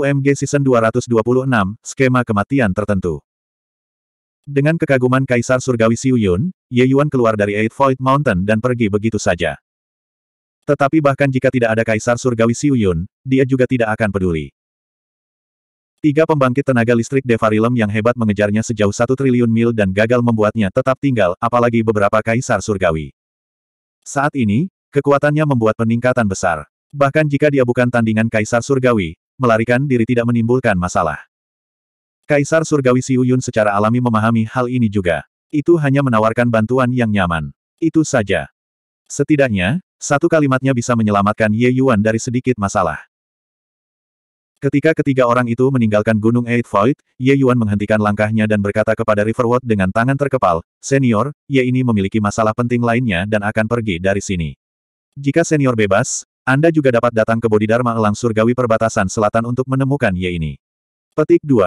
UMG Season 226, Skema Kematian Tertentu. Dengan kekaguman Kaisar Surgawi Siuyun, Ye Yuan keluar dari Eight Void Mountain dan pergi begitu saja. Tetapi bahkan jika tidak ada Kaisar Surgawi Siuyun, dia juga tidak akan peduli. Tiga pembangkit tenaga listrik Devarilem yang hebat mengejarnya sejauh satu triliun mil dan gagal membuatnya tetap tinggal, apalagi beberapa Kaisar Surgawi. Saat ini, kekuatannya membuat peningkatan besar. Bahkan jika dia bukan tandingan Kaisar Surgawi, melarikan diri tidak menimbulkan masalah. Kaisar Surgawi Siuyun secara alami memahami hal ini juga. Itu hanya menawarkan bantuan yang nyaman. Itu saja. Setidaknya, satu kalimatnya bisa menyelamatkan Ye Yuan dari sedikit masalah. Ketika ketiga orang itu meninggalkan Gunung Eight Void, Ye Yuan menghentikan langkahnya dan berkata kepada Riverwood dengan tangan terkepal, Senior, Ye ini memiliki masalah penting lainnya dan akan pergi dari sini. Jika senior bebas, anda juga dapat datang ke Bodhidharma Elang Surgawi perbatasan selatan untuk menemukan Ye ini. Petik 2.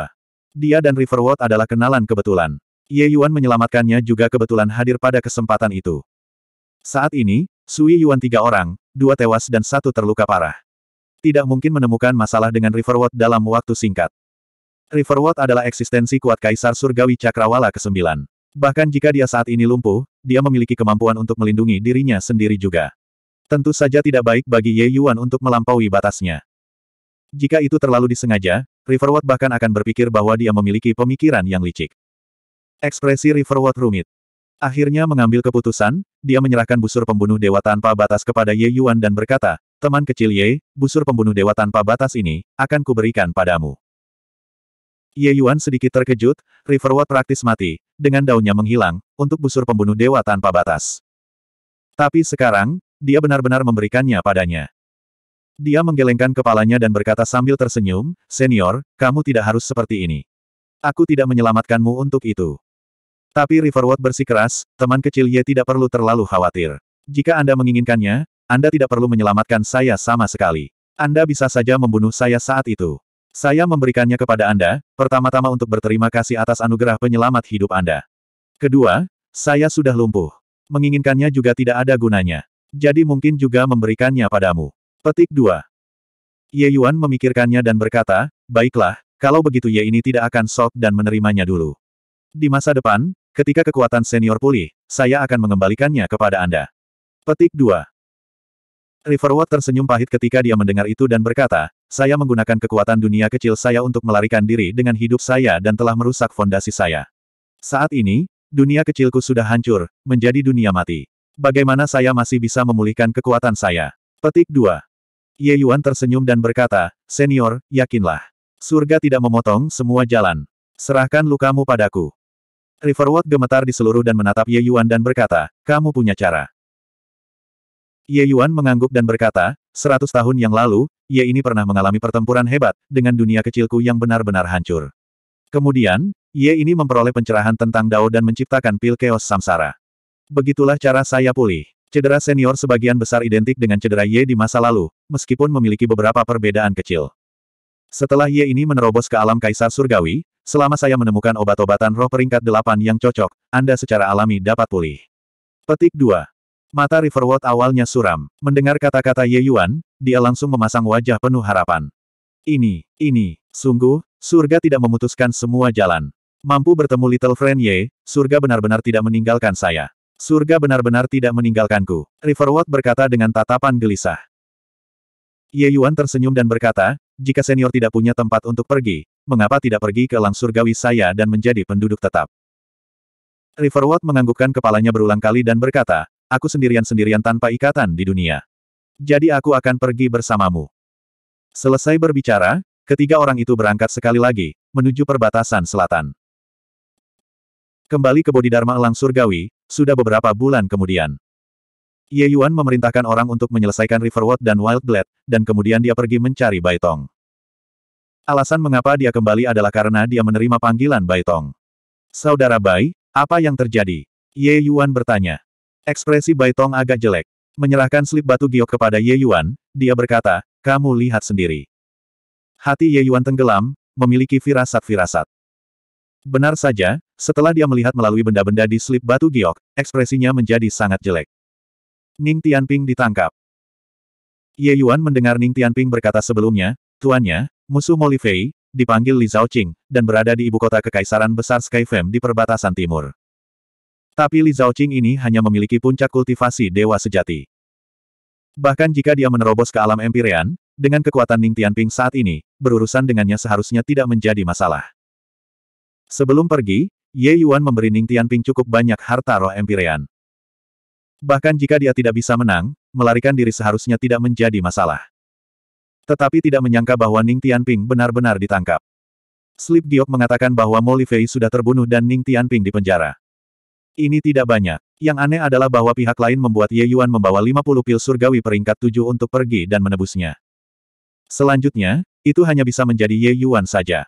Dia dan Riverwood adalah kenalan kebetulan. Ye Yuan menyelamatkannya juga kebetulan hadir pada kesempatan itu. Saat ini, Sui Yuan tiga orang, dua tewas dan satu terluka parah. Tidak mungkin menemukan masalah dengan Riverwood dalam waktu singkat. Riverwood adalah eksistensi kuat Kaisar Surgawi Cakrawala ke-9. Bahkan jika dia saat ini lumpuh, dia memiliki kemampuan untuk melindungi dirinya sendiri juga. Tentu saja tidak baik bagi Ye Yuan untuk melampaui batasnya. Jika itu terlalu disengaja, Riverwood bahkan akan berpikir bahwa dia memiliki pemikiran yang licik. Ekspresi Riverwood rumit. Akhirnya mengambil keputusan, dia menyerahkan busur pembunuh dewa tanpa batas kepada Ye Yuan dan berkata, Teman kecil Ye, busur pembunuh dewa tanpa batas ini, akan kuberikan padamu. Ye Yuan sedikit terkejut, Riverwood praktis mati, dengan daunnya menghilang, untuk busur pembunuh dewa tanpa batas. Tapi sekarang, dia benar-benar memberikannya padanya. Dia menggelengkan kepalanya dan berkata sambil tersenyum, Senior, kamu tidak harus seperti ini. Aku tidak menyelamatkanmu untuk itu. Tapi Riverwood bersikeras, teman kecil Ye tidak perlu terlalu khawatir. Jika Anda menginginkannya, Anda tidak perlu menyelamatkan saya sama sekali. Anda bisa saja membunuh saya saat itu. Saya memberikannya kepada Anda, pertama-tama untuk berterima kasih atas anugerah penyelamat hidup Anda. Kedua, saya sudah lumpuh. Menginginkannya juga tidak ada gunanya. Jadi mungkin juga memberikannya padamu. Petik 2. Ye Yuan memikirkannya dan berkata, baiklah, kalau begitu Ye ini tidak akan sok dan menerimanya dulu. Di masa depan, ketika kekuatan senior pulih, saya akan mengembalikannya kepada Anda. Petik 2. Riverwood tersenyum pahit ketika dia mendengar itu dan berkata, saya menggunakan kekuatan dunia kecil saya untuk melarikan diri dengan hidup saya dan telah merusak fondasi saya. Saat ini, dunia kecilku sudah hancur, menjadi dunia mati. Bagaimana saya masih bisa memulihkan kekuatan saya? Petik 2. Ye Yuan tersenyum dan berkata, Senior, yakinlah. Surga tidak memotong semua jalan. Serahkan lukamu padaku. Riverwood gemetar di seluruh dan menatap Ye Yuan dan berkata, kamu punya cara. Ye Yuan mengangguk dan berkata, seratus tahun yang lalu, Ye ini pernah mengalami pertempuran hebat, dengan dunia kecilku yang benar-benar hancur. Kemudian, Ye ini memperoleh pencerahan tentang Dao dan menciptakan pil keos samsara. Begitulah cara saya pulih. Cedera senior sebagian besar identik dengan cedera Ye di masa lalu, meskipun memiliki beberapa perbedaan kecil. Setelah Ye ini menerobos ke alam kaisar surgawi, selama saya menemukan obat-obatan roh peringkat delapan yang cocok, Anda secara alami dapat pulih. Petik 2. Mata Riverwood awalnya suram. Mendengar kata-kata Ye Yuan, dia langsung memasang wajah penuh harapan. Ini, ini, sungguh, surga tidak memutuskan semua jalan. Mampu bertemu Little Friend Ye, surga benar-benar tidak meninggalkan saya. Surga benar-benar tidak meninggalkanku. Riverwood berkata dengan tatapan gelisah. Ye Yuan tersenyum dan berkata, jika senior tidak punya tempat untuk pergi, mengapa tidak pergi ke lang surgawi saya dan menjadi penduduk tetap? Riverwood menganggukkan kepalanya berulang kali dan berkata, aku sendirian-sendirian tanpa ikatan di dunia. Jadi aku akan pergi bersamamu. Selesai berbicara, ketiga orang itu berangkat sekali lagi, menuju perbatasan selatan. Kembali ke Bodhidharma Elang Surgawi, sudah beberapa bulan kemudian. Ye Yuan memerintahkan orang untuk menyelesaikan Riverwood dan Wild Glade, dan kemudian dia pergi mencari Baitong. Alasan mengapa dia kembali adalah karena dia menerima panggilan Baitong. Saudara Bai, apa yang terjadi? Ye Yuan bertanya. Ekspresi Baitong agak jelek. Menyerahkan slip batu giok kepada Ye Yuan, dia berkata, kamu lihat sendiri. Hati Ye Yuan tenggelam, memiliki firasat-firasat. Benar saja, setelah dia melihat melalui benda-benda di slip batu giok, ekspresinya menjadi sangat jelek. Ning Tianping ditangkap. Ye Yuan mendengar Ning Tianping berkata sebelumnya, tuannya, musuh Mo Fei, dipanggil Li Zhaoqing, dan berada di ibu kota Kekaisaran Besar Skyfem di perbatasan timur. Tapi Li Zhaoqing ini hanya memiliki puncak kultivasi dewa sejati. Bahkan jika dia menerobos ke alam Empyrean, dengan kekuatan Ning Tianping saat ini, berurusan dengannya seharusnya tidak menjadi masalah. Sebelum pergi, Ye Yuan memberi Ning Tianping cukup banyak harta roh empirean. Bahkan jika dia tidak bisa menang, melarikan diri seharusnya tidak menjadi masalah. Tetapi tidak menyangka bahwa Ning Tianping benar-benar ditangkap. Slip Giok mengatakan bahwa Fei sudah terbunuh dan Ning Tianping dipenjara. Ini tidak banyak. Yang aneh adalah bahwa pihak lain membuat Ye Yuan membawa 50 pil surgawi peringkat 7 untuk pergi dan menebusnya. Selanjutnya, itu hanya bisa menjadi Ye Yuan saja.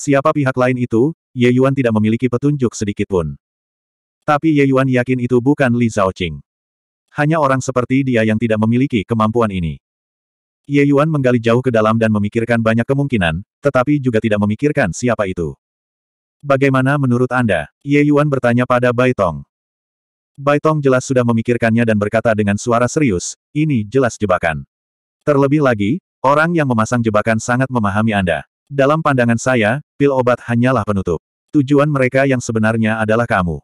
Siapa pihak lain itu, Ye Yuan tidak memiliki petunjuk sedikitpun. Tapi Ye Yuan yakin itu bukan Li Zhaoqing. Hanya orang seperti dia yang tidak memiliki kemampuan ini. Ye Yuan menggali jauh ke dalam dan memikirkan banyak kemungkinan, tetapi juga tidak memikirkan siapa itu. Bagaimana menurut Anda? Ye Yuan bertanya pada Bai Tong. Bai Tong jelas sudah memikirkannya dan berkata dengan suara serius, ini jelas jebakan. Terlebih lagi, orang yang memasang jebakan sangat memahami Anda. Dalam pandangan saya, pil obat hanyalah penutup. Tujuan mereka yang sebenarnya adalah kamu.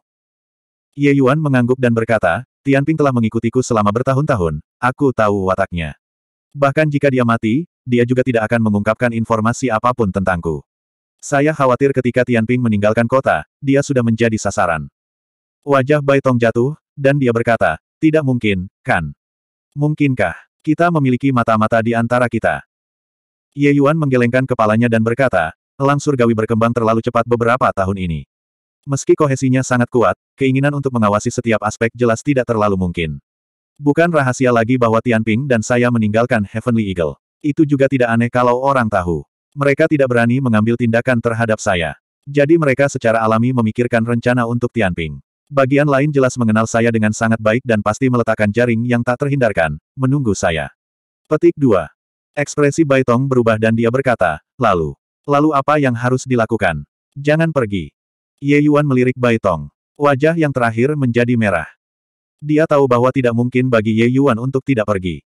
Ye Yuan mengangguk dan berkata, Tianping telah mengikutiku selama bertahun-tahun, aku tahu wataknya. Bahkan jika dia mati, dia juga tidak akan mengungkapkan informasi apapun tentangku. Saya khawatir ketika Tianping meninggalkan kota, dia sudah menjadi sasaran. Wajah Bai Tong jatuh, dan dia berkata, tidak mungkin, kan? Mungkinkah, kita memiliki mata-mata di antara kita? Ye Yuan menggelengkan kepalanya dan berkata, elang surgawi berkembang terlalu cepat beberapa tahun ini. Meski kohesinya sangat kuat, keinginan untuk mengawasi setiap aspek jelas tidak terlalu mungkin. Bukan rahasia lagi bahwa Tianping dan saya meninggalkan Heavenly Eagle. Itu juga tidak aneh kalau orang tahu. Mereka tidak berani mengambil tindakan terhadap saya. Jadi mereka secara alami memikirkan rencana untuk Tianping. Bagian lain jelas mengenal saya dengan sangat baik dan pasti meletakkan jaring yang tak terhindarkan, menunggu saya. Petik 2. Ekspresi Baitong berubah dan dia berkata, lalu, lalu apa yang harus dilakukan? Jangan pergi. Ye Yuan melirik Baitong. Wajah yang terakhir menjadi merah. Dia tahu bahwa tidak mungkin bagi Ye Yuan untuk tidak pergi.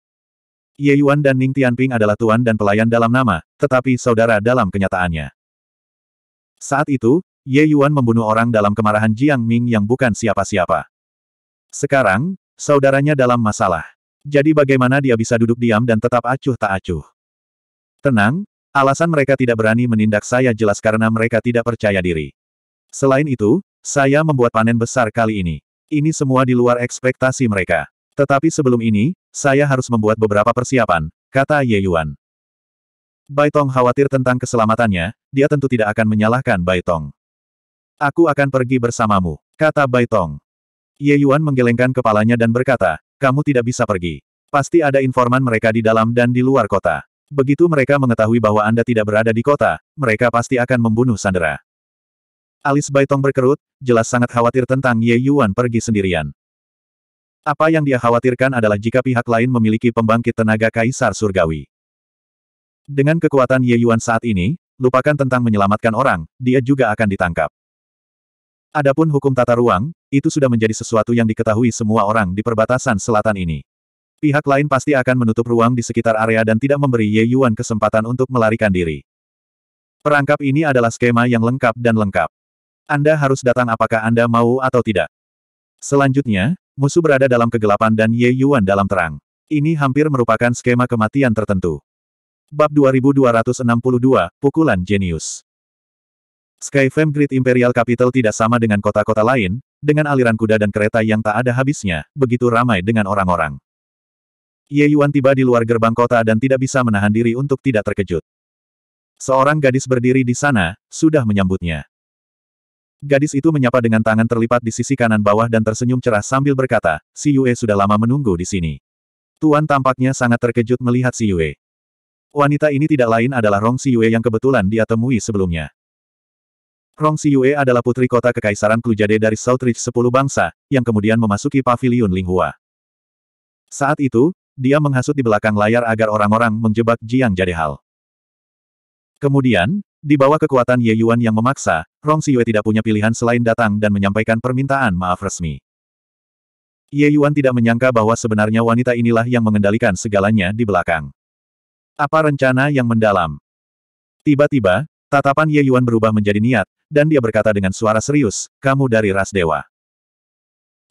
Ye Yuan dan Ning Tianping adalah tuan dan pelayan dalam nama, tetapi saudara dalam kenyataannya. Saat itu, Ye Yuan membunuh orang dalam kemarahan Jiang Ming yang bukan siapa-siapa. Sekarang, saudaranya dalam masalah. Jadi bagaimana dia bisa duduk diam dan tetap acuh tak acuh? Tenang, alasan mereka tidak berani menindak saya jelas karena mereka tidak percaya diri. Selain itu, saya membuat panen besar kali ini. Ini semua di luar ekspektasi mereka. Tetapi sebelum ini, saya harus membuat beberapa persiapan, kata Ye Yuan. Baitong khawatir tentang keselamatannya, dia tentu tidak akan menyalahkan Baitong. Aku akan pergi bersamamu, kata Baitong. Ye Yuan menggelengkan kepalanya dan berkata, kamu tidak bisa pergi. Pasti ada informan mereka di dalam dan di luar kota. Begitu mereka mengetahui bahwa Anda tidak berada di kota, mereka pasti akan membunuh Sandera. Alis Baitong berkerut, jelas sangat khawatir tentang Ye Yuan pergi sendirian. Apa yang dia khawatirkan adalah jika pihak lain memiliki pembangkit tenaga Kaisar Surgawi. Dengan kekuatan Ye Yuan saat ini, lupakan tentang menyelamatkan orang, dia juga akan ditangkap. Adapun hukum tata ruang, itu sudah menjadi sesuatu yang diketahui semua orang di perbatasan selatan ini. Pihak lain pasti akan menutup ruang di sekitar area dan tidak memberi Ye Yuan kesempatan untuk melarikan diri. Perangkap ini adalah skema yang lengkap dan lengkap. Anda harus datang apakah Anda mau atau tidak. Selanjutnya, musuh berada dalam kegelapan dan Ye Yuan dalam terang. Ini hampir merupakan skema kematian tertentu. Bab 2262, Pukulan Jenius Skyfam Great Imperial Capital tidak sama dengan kota-kota lain, dengan aliran kuda dan kereta yang tak ada habisnya, begitu ramai dengan orang-orang. Ye Yuan tiba di luar gerbang kota dan tidak bisa menahan diri untuk tidak terkejut. Seorang gadis berdiri di sana, sudah menyambutnya. Gadis itu menyapa dengan tangan terlipat di sisi kanan bawah dan tersenyum cerah sambil berkata, Si Yue sudah lama menunggu di sini. Tuan tampaknya sangat terkejut melihat Si Yue. Wanita ini tidak lain adalah Rong Si Yue yang kebetulan dia temui sebelumnya. Rong Yue adalah putri kota Kekaisaran Klujade dari Southridge Sepuluh Bangsa, yang kemudian memasuki paviliun Linghua. Saat itu, dia menghasut di belakang layar agar orang-orang menjebak Jiang Jadehal. Kemudian, di bawah kekuatan Ye Yuan yang memaksa, Rong Yue tidak punya pilihan selain datang dan menyampaikan permintaan maaf resmi. Ye Yuan tidak menyangka bahwa sebenarnya wanita inilah yang mengendalikan segalanya di belakang. Apa rencana yang mendalam? Tiba-tiba, tatapan Ye Yuan berubah menjadi niat, dan dia berkata dengan suara serius, kamu dari ras dewa.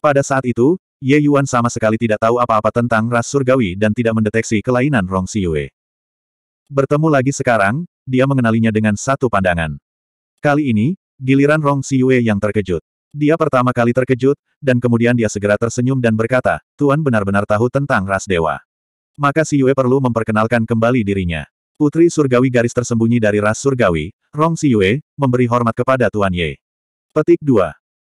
Pada saat itu, Ye Yuan sama sekali tidak tahu apa-apa tentang ras surgawi dan tidak mendeteksi kelainan Rong Yue. Bertemu lagi sekarang, dia mengenalinya dengan satu pandangan. Kali ini, giliran Rong Yue yang terkejut. Dia pertama kali terkejut, dan kemudian dia segera tersenyum dan berkata, Tuan benar-benar tahu tentang ras dewa. Maka Yue perlu memperkenalkan kembali dirinya. Putri surgawi garis tersembunyi dari ras surgawi, Rong Yue, memberi hormat kepada Tuan Ye. Petik 2.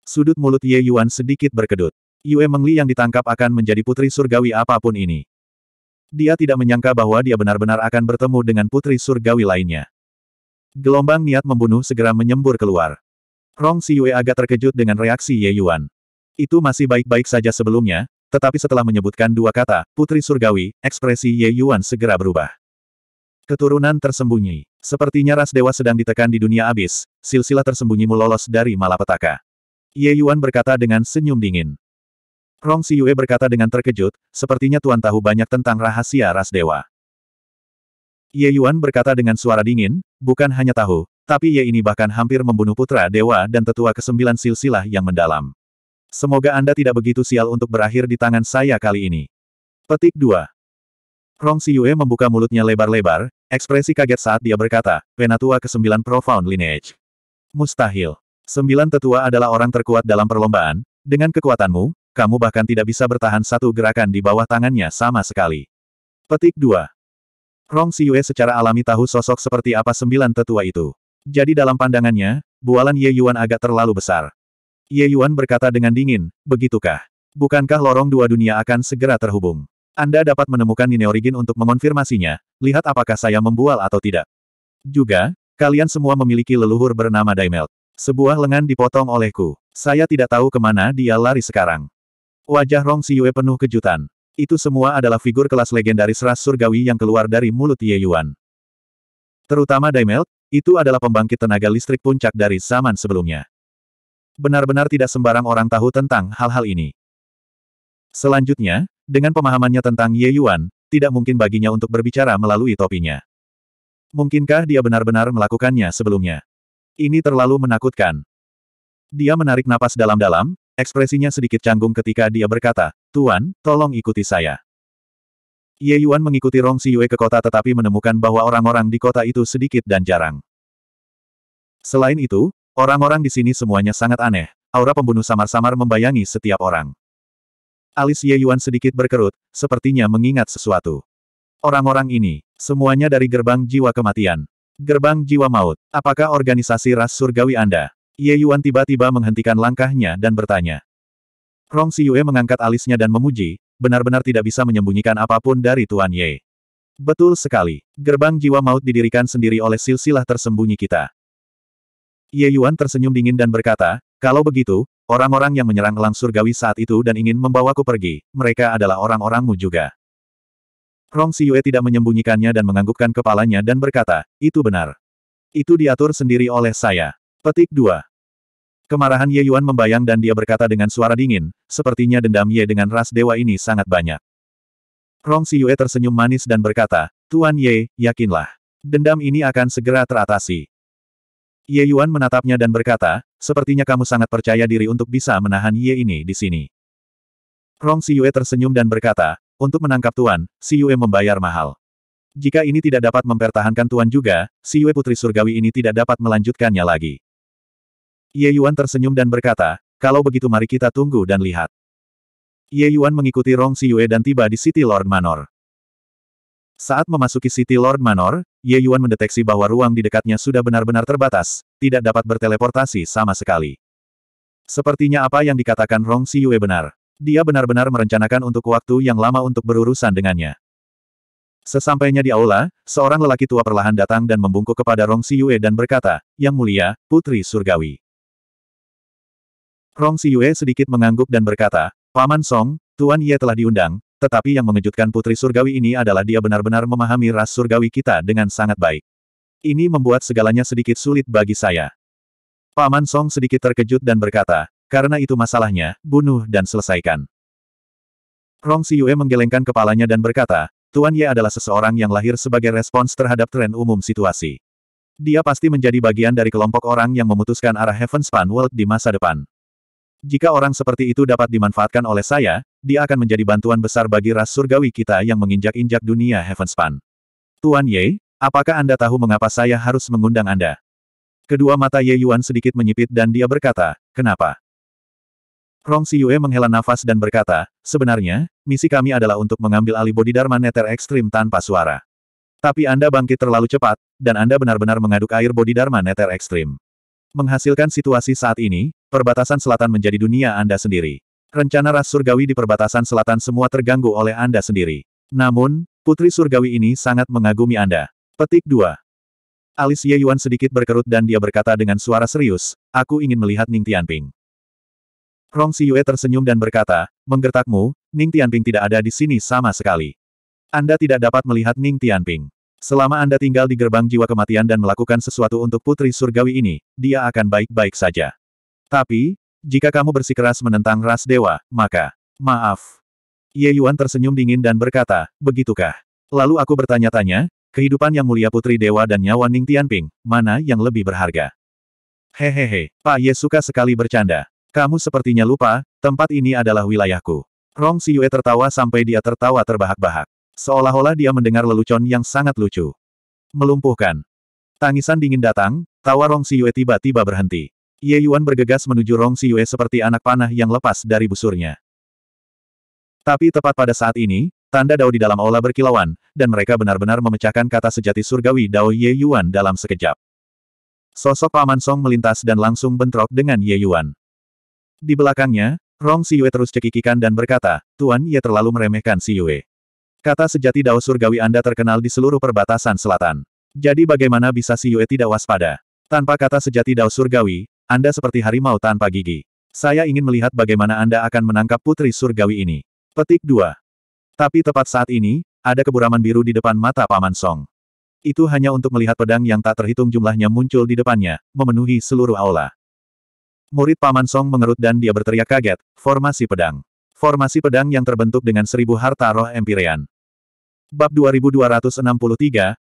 Sudut mulut Ye Yuan sedikit berkedut. Yue Mengli yang ditangkap akan menjadi putri surgawi apapun ini. Dia tidak menyangka bahwa dia benar-benar akan bertemu dengan putri surgawi lainnya. Gelombang niat membunuh segera menyembur keluar. Rong Yue agak terkejut dengan reaksi Ye Yuan. Itu masih baik-baik saja sebelumnya, tetapi setelah menyebutkan dua kata, Putri Surgawi, ekspresi Ye Yuan segera berubah. Keturunan tersembunyi. Sepertinya ras dewa sedang ditekan di dunia abis, silsilah tersembunyimu lolos dari malapetaka. Ye Yuan berkata dengan senyum dingin. Rong Si Yue berkata dengan terkejut, sepertinya Tuan tahu banyak tentang rahasia ras dewa. Ye Yuan berkata dengan suara dingin, bukan hanya tahu, tapi Ye ini bahkan hampir membunuh putra dewa dan tetua kesembilan silsilah yang mendalam. Semoga Anda tidak begitu sial untuk berakhir di tangan saya kali ini. Petik 2. Rong Yue membuka mulutnya lebar-lebar, Ekspresi kaget saat dia berkata, Penatua ke-9 Profound Lineage. Mustahil. Sembilan tetua adalah orang terkuat dalam perlombaan, dengan kekuatanmu, kamu bahkan tidak bisa bertahan satu gerakan di bawah tangannya sama sekali. Petik 2. Rong Siyue secara alami tahu sosok seperti apa sembilan tetua itu. Jadi dalam pandangannya, bualan Ye Yuan agak terlalu besar. Ye Yuan berkata dengan dingin, begitukah? Bukankah lorong dua dunia akan segera terhubung? Anda dapat menemukan Nine Origin untuk mengonfirmasinya, lihat apakah saya membual atau tidak. Juga, kalian semua memiliki leluhur bernama Daimel. Sebuah lengan dipotong olehku. Saya tidak tahu kemana dia lari sekarang. Wajah Rong Siyue penuh kejutan. Itu semua adalah figur kelas legendaris ras surgawi yang keluar dari mulut Ye Yuan. Terutama Daimel, itu adalah pembangkit tenaga listrik puncak dari zaman sebelumnya. Benar-benar tidak sembarang orang tahu tentang hal-hal ini. Selanjutnya, dengan pemahamannya tentang Ye Yuan, tidak mungkin baginya untuk berbicara melalui topinya. Mungkinkah dia benar-benar melakukannya sebelumnya? Ini terlalu menakutkan. Dia menarik napas dalam-dalam, ekspresinya sedikit canggung ketika dia berkata, Tuan, tolong ikuti saya. Ye Yuan mengikuti Rong Siyue ke kota tetapi menemukan bahwa orang-orang di kota itu sedikit dan jarang. Selain itu, orang-orang di sini semuanya sangat aneh, aura pembunuh samar-samar membayangi setiap orang. Alis Ye Yuan sedikit berkerut, sepertinya mengingat sesuatu. Orang-orang ini, semuanya dari gerbang jiwa kematian. Gerbang jiwa maut, apakah organisasi ras surgawi Anda? Ye Yuan tiba-tiba menghentikan langkahnya dan bertanya. Rong Siyue mengangkat alisnya dan memuji, benar-benar tidak bisa menyembunyikan apapun dari Tuan Ye. Betul sekali, gerbang jiwa maut didirikan sendiri oleh silsilah tersembunyi kita. Ye Yuan tersenyum dingin dan berkata, kalau begitu, Orang-orang yang menyerang elang surgawi saat itu dan ingin membawaku pergi, mereka adalah orang-orangmu juga. Rong Siyue tidak menyembunyikannya dan menganggukkan kepalanya dan berkata, itu benar. Itu diatur sendiri oleh saya. Petik 2. Kemarahan Ye Yuan membayang dan dia berkata dengan suara dingin, sepertinya dendam Ye dengan ras dewa ini sangat banyak. Rong Siyue tersenyum manis dan berkata, Tuan Ye, yakinlah. Dendam ini akan segera teratasi. Ye Yuan menatapnya dan berkata, sepertinya kamu sangat percaya diri untuk bisa menahan Ye ini di sini. Rong Si Yue tersenyum dan berkata, untuk menangkap Tuan, Si Yue membayar mahal. Jika ini tidak dapat mempertahankan Tuan juga, Si Yue Putri Surgawi ini tidak dapat melanjutkannya lagi. Ye Yuan tersenyum dan berkata, kalau begitu mari kita tunggu dan lihat. Ye Yuan mengikuti Rong Si Yue dan tiba di City Lord Manor. Saat memasuki City Lord Manor, Ye Yuan mendeteksi bahwa ruang di dekatnya sudah benar-benar terbatas, tidak dapat berteleportasi sama sekali. Sepertinya apa yang dikatakan Rong Si Yue benar. Dia benar-benar merencanakan untuk waktu yang lama untuk berurusan dengannya. Sesampainya di aula, seorang lelaki tua perlahan datang dan membungkuk kepada Rong Si Yue dan berkata, Yang mulia, Putri Surgawi. Rong Si Yue sedikit mengangguk dan berkata, Paman Song, Tuan Ye telah diundang, tetapi yang mengejutkan putri surgawi ini adalah dia benar-benar memahami ras surgawi kita dengan sangat baik. Ini membuat segalanya sedikit sulit bagi saya. Paman Song sedikit terkejut dan berkata, karena itu masalahnya, bunuh dan selesaikan. Rong Siyue menggelengkan kepalanya dan berkata, Tuan Ye adalah seseorang yang lahir sebagai respons terhadap tren umum situasi. Dia pasti menjadi bagian dari kelompok orang yang memutuskan arah Heaven Span World di masa depan. Jika orang seperti itu dapat dimanfaatkan oleh saya, dia akan menjadi bantuan besar bagi ras surgawi kita yang menginjak-injak dunia Heavenspan. Tuan Ye, apakah Anda tahu mengapa saya harus mengundang Anda? Kedua mata Ye Yuan sedikit menyipit dan dia berkata, kenapa? Rong Siyue menghela nafas dan berkata, sebenarnya, misi kami adalah untuk mengambil alih Bodhidharma Neter Ekstrim tanpa suara. Tapi Anda bangkit terlalu cepat, dan Anda benar-benar mengaduk air Bodhidharma Neter Ekstrim. Menghasilkan situasi saat ini, perbatasan selatan menjadi dunia Anda sendiri. Rencana ras surgawi di perbatasan selatan semua terganggu oleh Anda sendiri. Namun, putri surgawi ini sangat mengagumi Anda. Petik 2. Alis Ye Yuan sedikit berkerut dan dia berkata dengan suara serius, aku ingin melihat Ning Tianping. Rong Si Yue tersenyum dan berkata, menggertakmu, Ning Tianping tidak ada di sini sama sekali. Anda tidak dapat melihat Ning Tianping. Selama Anda tinggal di gerbang jiwa kematian dan melakukan sesuatu untuk putri surgawi ini, dia akan baik-baik saja. Tapi, jika kamu bersikeras menentang ras dewa, maka, maaf. Ye Yuan tersenyum dingin dan berkata, begitukah? Lalu aku bertanya-tanya, kehidupan yang mulia putri dewa dan nyawa Ning Tianping, mana yang lebih berharga? Hehehe, Pak Ye suka sekali bercanda. Kamu sepertinya lupa, tempat ini adalah wilayahku. Rong Siyue tertawa sampai dia tertawa terbahak-bahak. Seolah-olah dia mendengar lelucon yang sangat lucu. Melumpuhkan. Tangisan dingin datang, tawa Rong Siyue tiba-tiba berhenti. Ye Yuan bergegas menuju Rong Siyue seperti anak panah yang lepas dari busurnya. Tapi tepat pada saat ini, tanda dao di dalam aula berkilauan, dan mereka benar-benar memecahkan kata sejati surgawi dao Ye Yuan dalam sekejap. Sosok Paman Song melintas dan langsung bentrok dengan Ye Yuan. Di belakangnya, Rong Siyue terus cekikikan dan berkata, Tuan Ye terlalu meremehkan Siyue. Kata sejati Dao Surgawi Anda terkenal di seluruh perbatasan selatan. Jadi bagaimana bisa si Yue tidak waspada? Tanpa kata sejati Dao Surgawi, Anda seperti harimau tanpa gigi. Saya ingin melihat bagaimana Anda akan menangkap putri surgawi ini. Petik 2. Tapi tepat saat ini, ada keburaman biru di depan mata Paman Song. Itu hanya untuk melihat pedang yang tak terhitung jumlahnya muncul di depannya, memenuhi seluruh aula. Murid Paman Song mengerut dan dia berteriak kaget, formasi pedang. Formasi pedang yang terbentuk dengan seribu harta roh Empyrean. Bab 2263,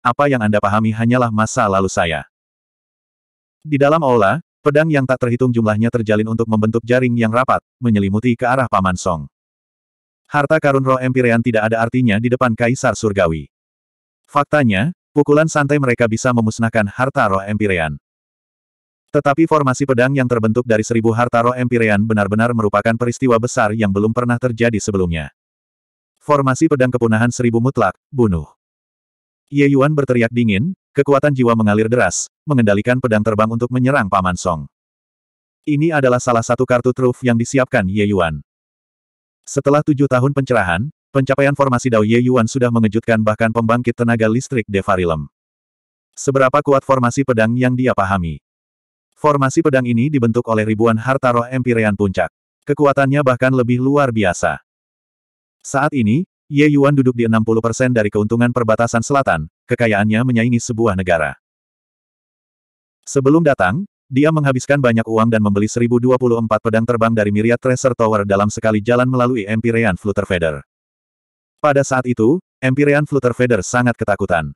apa yang Anda pahami hanyalah masa lalu saya. Di dalam aula, pedang yang tak terhitung jumlahnya terjalin untuk membentuk jaring yang rapat, menyelimuti ke arah Paman Song. Harta karun roh Empyrean tidak ada artinya di depan Kaisar Surgawi. Faktanya, pukulan santai mereka bisa memusnahkan harta roh Empyrean. Tetapi formasi pedang yang terbentuk dari seribu harta roh Empyrean benar-benar merupakan peristiwa besar yang belum pernah terjadi sebelumnya. Formasi pedang kepunahan seribu mutlak, bunuh. Ye Yuan berteriak dingin, kekuatan jiwa mengalir deras, mengendalikan pedang terbang untuk menyerang Paman Song. Ini adalah salah satu kartu truf yang disiapkan Ye Yuan. Setelah tujuh tahun pencerahan, pencapaian formasi Dao Ye Yuan sudah mengejutkan bahkan pembangkit tenaga listrik Devarilem. Seberapa kuat formasi pedang yang dia pahami? Formasi pedang ini dibentuk oleh ribuan harta roh Empyrean Puncak. Kekuatannya bahkan lebih luar biasa. Saat ini, Ye Yuan duduk di 60% dari keuntungan perbatasan selatan, kekayaannya menyaingi sebuah negara. Sebelum datang, dia menghabiskan banyak uang dan membeli 1024 pedang terbang dari Myriad Treasure Tower dalam sekali jalan melalui Empyrean Flutter Feather. Pada saat itu, Empyrean Flutter Feather sangat ketakutan.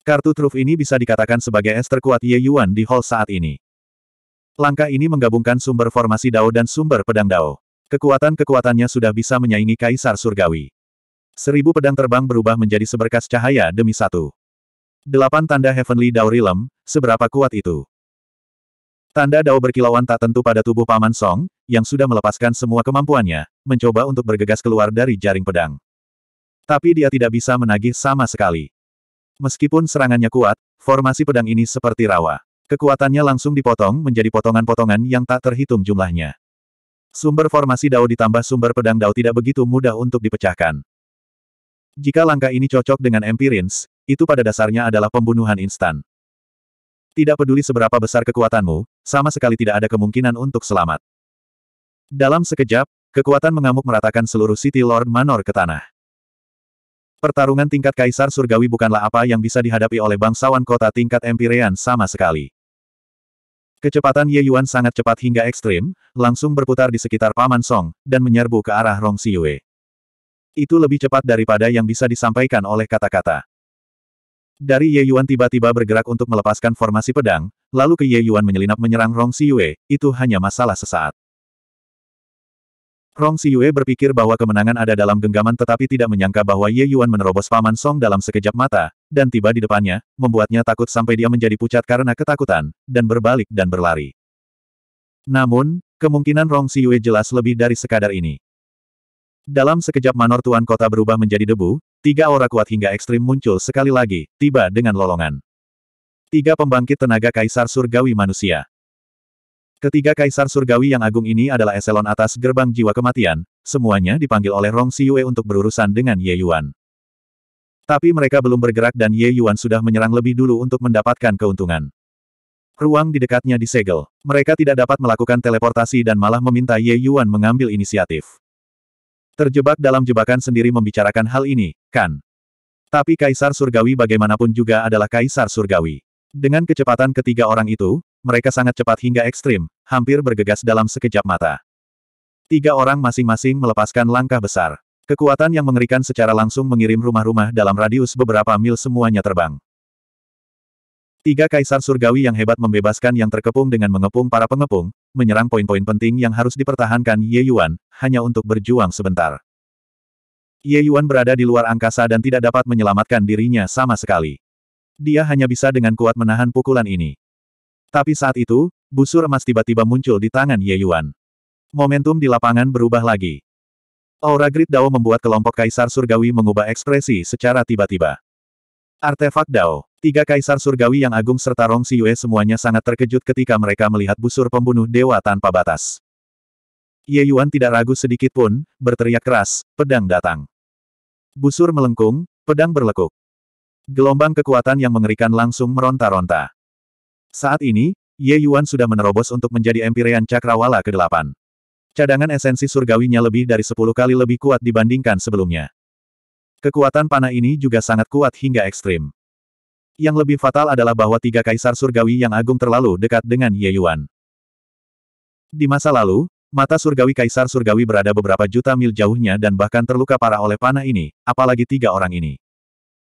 Kartu truf ini bisa dikatakan sebagai es terkuat Ye Yuan di hall saat ini. Langkah ini menggabungkan sumber formasi Dao dan sumber pedang Dao. Kekuatan-kekuatannya sudah bisa menyaingi Kaisar Surgawi. Seribu pedang terbang berubah menjadi seberkas cahaya demi satu. Delapan tanda Heavenly Dao Realm, seberapa kuat itu? Tanda Dao berkilauan tak tentu pada tubuh Paman Song, yang sudah melepaskan semua kemampuannya, mencoba untuk bergegas keluar dari jaring pedang. Tapi dia tidak bisa menagih sama sekali. Meskipun serangannya kuat, formasi pedang ini seperti rawa. Kekuatannya langsung dipotong menjadi potongan-potongan yang tak terhitung jumlahnya. Sumber formasi Dao ditambah sumber pedang Dao tidak begitu mudah untuk dipecahkan. Jika langkah ini cocok dengan Empirins, itu pada dasarnya adalah pembunuhan instan. Tidak peduli seberapa besar kekuatanmu, sama sekali tidak ada kemungkinan untuk selamat. Dalam sekejap, kekuatan mengamuk meratakan seluruh City Lord Manor ke tanah. Pertarungan tingkat Kaisar Surgawi bukanlah apa yang bisa dihadapi oleh bangsawan kota tingkat Empyrean sama sekali. Kecepatan Ye Yuan sangat cepat hingga ekstrim, langsung berputar di sekitar Paman Song, dan menyerbu ke arah Rong Siyue. Itu lebih cepat daripada yang bisa disampaikan oleh kata-kata. Dari Ye Yuan tiba-tiba bergerak untuk melepaskan formasi pedang, lalu ke Ye Yuan menyelinap menyerang Rong Siyue, itu hanya masalah sesaat. Rong Siyue berpikir bahwa kemenangan ada dalam genggaman tetapi tidak menyangka bahwa Ye Yuan menerobos Paman Song dalam sekejap mata, dan tiba di depannya, membuatnya takut sampai dia menjadi pucat karena ketakutan, dan berbalik dan berlari. Namun, kemungkinan Rong Siyue jelas lebih dari sekadar ini. Dalam sekejap manor tuan kota berubah menjadi debu, tiga aura kuat hingga ekstrim muncul sekali lagi, tiba dengan lolongan. Tiga pembangkit tenaga kaisar surgawi manusia. Ketiga kaisar surgawi yang agung ini adalah eselon atas gerbang jiwa kematian, semuanya dipanggil oleh Rong Siyue untuk berurusan dengan Ye Yuan. Tapi mereka belum bergerak dan Ye Yuan sudah menyerang lebih dulu untuk mendapatkan keuntungan. Ruang di dekatnya disegel. Mereka tidak dapat melakukan teleportasi dan malah meminta Ye Yuan mengambil inisiatif. Terjebak dalam jebakan sendiri membicarakan hal ini, kan? Tapi Kaisar Surgawi bagaimanapun juga adalah Kaisar Surgawi. Dengan kecepatan ketiga orang itu, mereka sangat cepat hingga ekstrim, hampir bergegas dalam sekejap mata. Tiga orang masing-masing melepaskan langkah besar. Kekuatan yang mengerikan secara langsung mengirim rumah-rumah dalam radius beberapa mil semuanya terbang. Tiga kaisar surgawi yang hebat membebaskan yang terkepung dengan mengepung para pengepung, menyerang poin-poin penting yang harus dipertahankan Ye Yuan, hanya untuk berjuang sebentar. Ye Yuan berada di luar angkasa dan tidak dapat menyelamatkan dirinya sama sekali dia hanya bisa dengan kuat menahan pukulan ini. Tapi saat itu, busur emas tiba-tiba muncul di tangan Ye Yuan. Momentum di lapangan berubah lagi. Aura Grid Dao membuat kelompok Kaisar Surgawi mengubah ekspresi secara tiba-tiba. Artefak Dao, tiga Kaisar Surgawi yang agung serta Rong Yue semuanya sangat terkejut ketika mereka melihat busur pembunuh dewa tanpa batas. Ye Yuan tidak ragu sedikit pun, berteriak keras, pedang datang. Busur melengkung, pedang berlekuk. Gelombang kekuatan yang mengerikan langsung meronta-ronta. Saat ini, Ye Yuan sudah menerobos untuk menjadi Empyrean Cakrawala ke-8. Cadangan esensi surgawinya lebih dari 10 kali lebih kuat dibandingkan sebelumnya. Kekuatan panah ini juga sangat kuat hingga ekstrim. Yang lebih fatal adalah bahwa tiga kaisar surgawi yang agung terlalu dekat dengan Ye Yuan. Di masa lalu, mata surgawi kaisar surgawi berada beberapa juta mil jauhnya dan bahkan terluka parah oleh panah ini, apalagi tiga orang ini.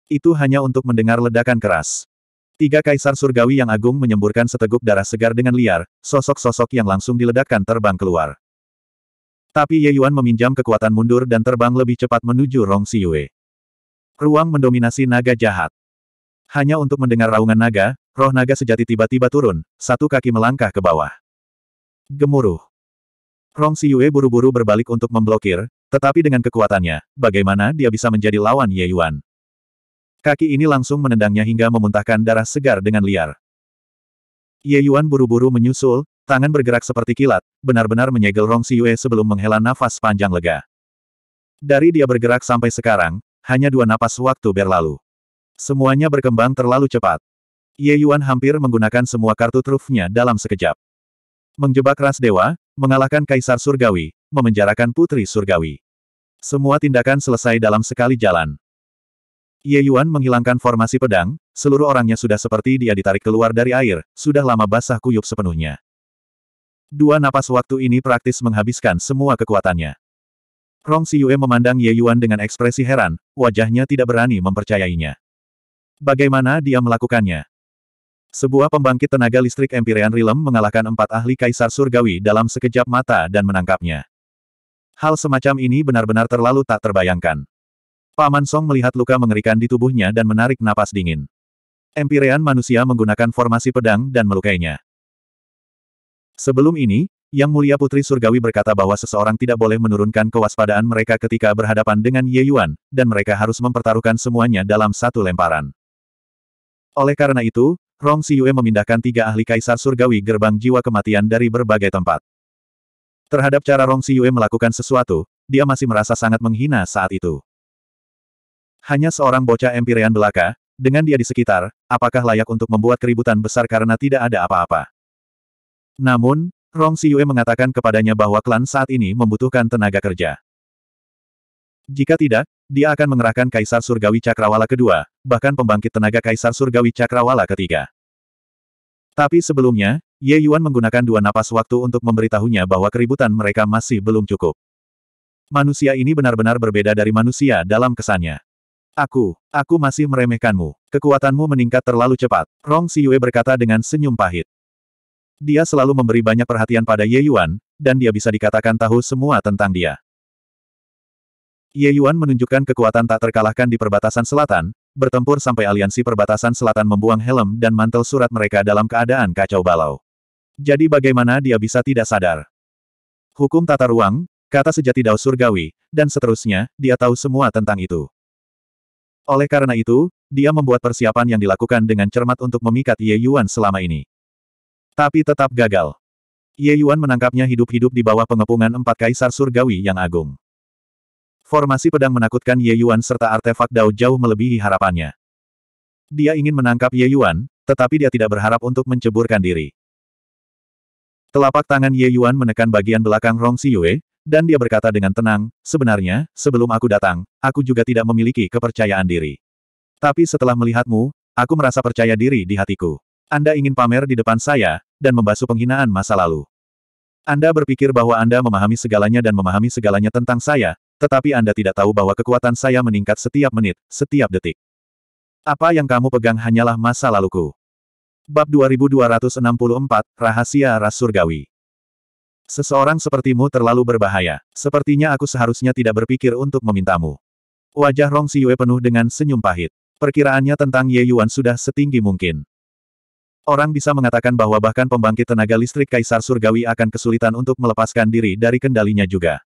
Itu hanya untuk mendengar ledakan keras. Tiga kaisar surgawi yang agung menyemburkan seteguk darah segar dengan liar, sosok-sosok yang langsung diledakkan terbang keluar. Tapi Ye Yuan meminjam kekuatan mundur dan terbang lebih cepat menuju Rong Siyue. Ruang mendominasi naga jahat. Hanya untuk mendengar raungan naga, roh naga sejati tiba-tiba turun, satu kaki melangkah ke bawah. Gemuruh. Rong Siyue buru-buru berbalik untuk memblokir, tetapi dengan kekuatannya, bagaimana dia bisa menjadi lawan Ye Yuan? Kaki ini langsung menendangnya hingga memuntahkan darah segar dengan liar. Ye Yuan buru-buru menyusul, tangan bergerak seperti kilat, benar-benar menyegel Rong Siyue sebelum menghela nafas panjang lega. Dari dia bergerak sampai sekarang, hanya dua napas waktu berlalu. Semuanya berkembang terlalu cepat. Ye Yuan hampir menggunakan semua kartu trufnya dalam sekejap. Menjebak ras dewa, mengalahkan kaisar surgawi, memenjarakan putri surgawi. Semua tindakan selesai dalam sekali jalan. Ye Yuan menghilangkan formasi pedang, seluruh orangnya sudah seperti dia ditarik keluar dari air, sudah lama basah kuyup sepenuhnya. Dua napas waktu ini praktis menghabiskan semua kekuatannya. Rong Siyue memandang Ye Yuan dengan ekspresi heran, wajahnya tidak berani mempercayainya. Bagaimana dia melakukannya? Sebuah pembangkit tenaga listrik Empyrean Realm mengalahkan empat ahli kaisar surgawi dalam sekejap mata dan menangkapnya. Hal semacam ini benar-benar terlalu tak terbayangkan. Paman Song melihat luka mengerikan di tubuhnya dan menarik napas dingin. Empirean manusia menggunakan formasi pedang dan melukainya. Sebelum ini, Yang Mulia Putri Surgawi berkata bahwa seseorang tidak boleh menurunkan kewaspadaan mereka ketika berhadapan dengan Ye Yuan, dan mereka harus mempertaruhkan semuanya dalam satu lemparan. Oleh karena itu, Rong Siyue memindahkan tiga ahli kaisar surgawi gerbang jiwa kematian dari berbagai tempat. Terhadap cara Rong Siyue melakukan sesuatu, dia masih merasa sangat menghina saat itu. Hanya seorang bocah empirian belaka, dengan dia di sekitar, apakah layak untuk membuat keributan besar karena tidak ada apa-apa. Namun, Rong Siyue mengatakan kepadanya bahwa klan saat ini membutuhkan tenaga kerja. Jika tidak, dia akan mengerahkan Kaisar Surgawi Cakrawala kedua, bahkan pembangkit tenaga Kaisar Surgawi Cakrawala ketiga. Tapi sebelumnya, Ye Yuan menggunakan dua napas waktu untuk memberitahunya bahwa keributan mereka masih belum cukup. Manusia ini benar-benar berbeda dari manusia dalam kesannya. Aku, aku masih meremehkanmu. Kekuatanmu meningkat terlalu cepat. Rong Siyue berkata dengan senyum pahit. Dia selalu memberi banyak perhatian pada Ye Yuan, dan dia bisa dikatakan tahu semua tentang dia. Ye Yuan menunjukkan kekuatan tak terkalahkan di perbatasan selatan, bertempur sampai aliansi perbatasan selatan membuang helm dan mantel surat mereka dalam keadaan kacau balau. Jadi bagaimana dia bisa tidak sadar? Hukum tata ruang, kata sejati Dao Surgawi, dan seterusnya, dia tahu semua tentang itu. Oleh karena itu, dia membuat persiapan yang dilakukan dengan cermat untuk memikat Ye Yuan selama ini. Tapi tetap gagal. Ye Yuan menangkapnya hidup-hidup di bawah pengepungan empat kaisar surgawi yang agung. Formasi pedang menakutkan Ye Yuan serta artefak Dao jauh melebihi harapannya. Dia ingin menangkap Ye Yuan, tetapi dia tidak berharap untuk menceburkan diri. Telapak tangan Ye Yuan menekan bagian belakang Rong Yue dan dia berkata dengan tenang, sebenarnya, sebelum aku datang, aku juga tidak memiliki kepercayaan diri. Tapi setelah melihatmu, aku merasa percaya diri di hatiku. Anda ingin pamer di depan saya, dan membasuh penghinaan masa lalu. Anda berpikir bahwa Anda memahami segalanya dan memahami segalanya tentang saya, tetapi Anda tidak tahu bahwa kekuatan saya meningkat setiap menit, setiap detik. Apa yang kamu pegang hanyalah masa laluku. Bab 2264, Rahasia Ras Surgawi Seseorang sepertimu terlalu berbahaya. Sepertinya aku seharusnya tidak berpikir untuk memintamu. Wajah Rong Siyue penuh dengan senyum pahit. Perkiraannya tentang Ye Yuan sudah setinggi mungkin. Orang bisa mengatakan bahwa bahkan pembangkit tenaga listrik Kaisar Surgawi akan kesulitan untuk melepaskan diri dari kendalinya juga.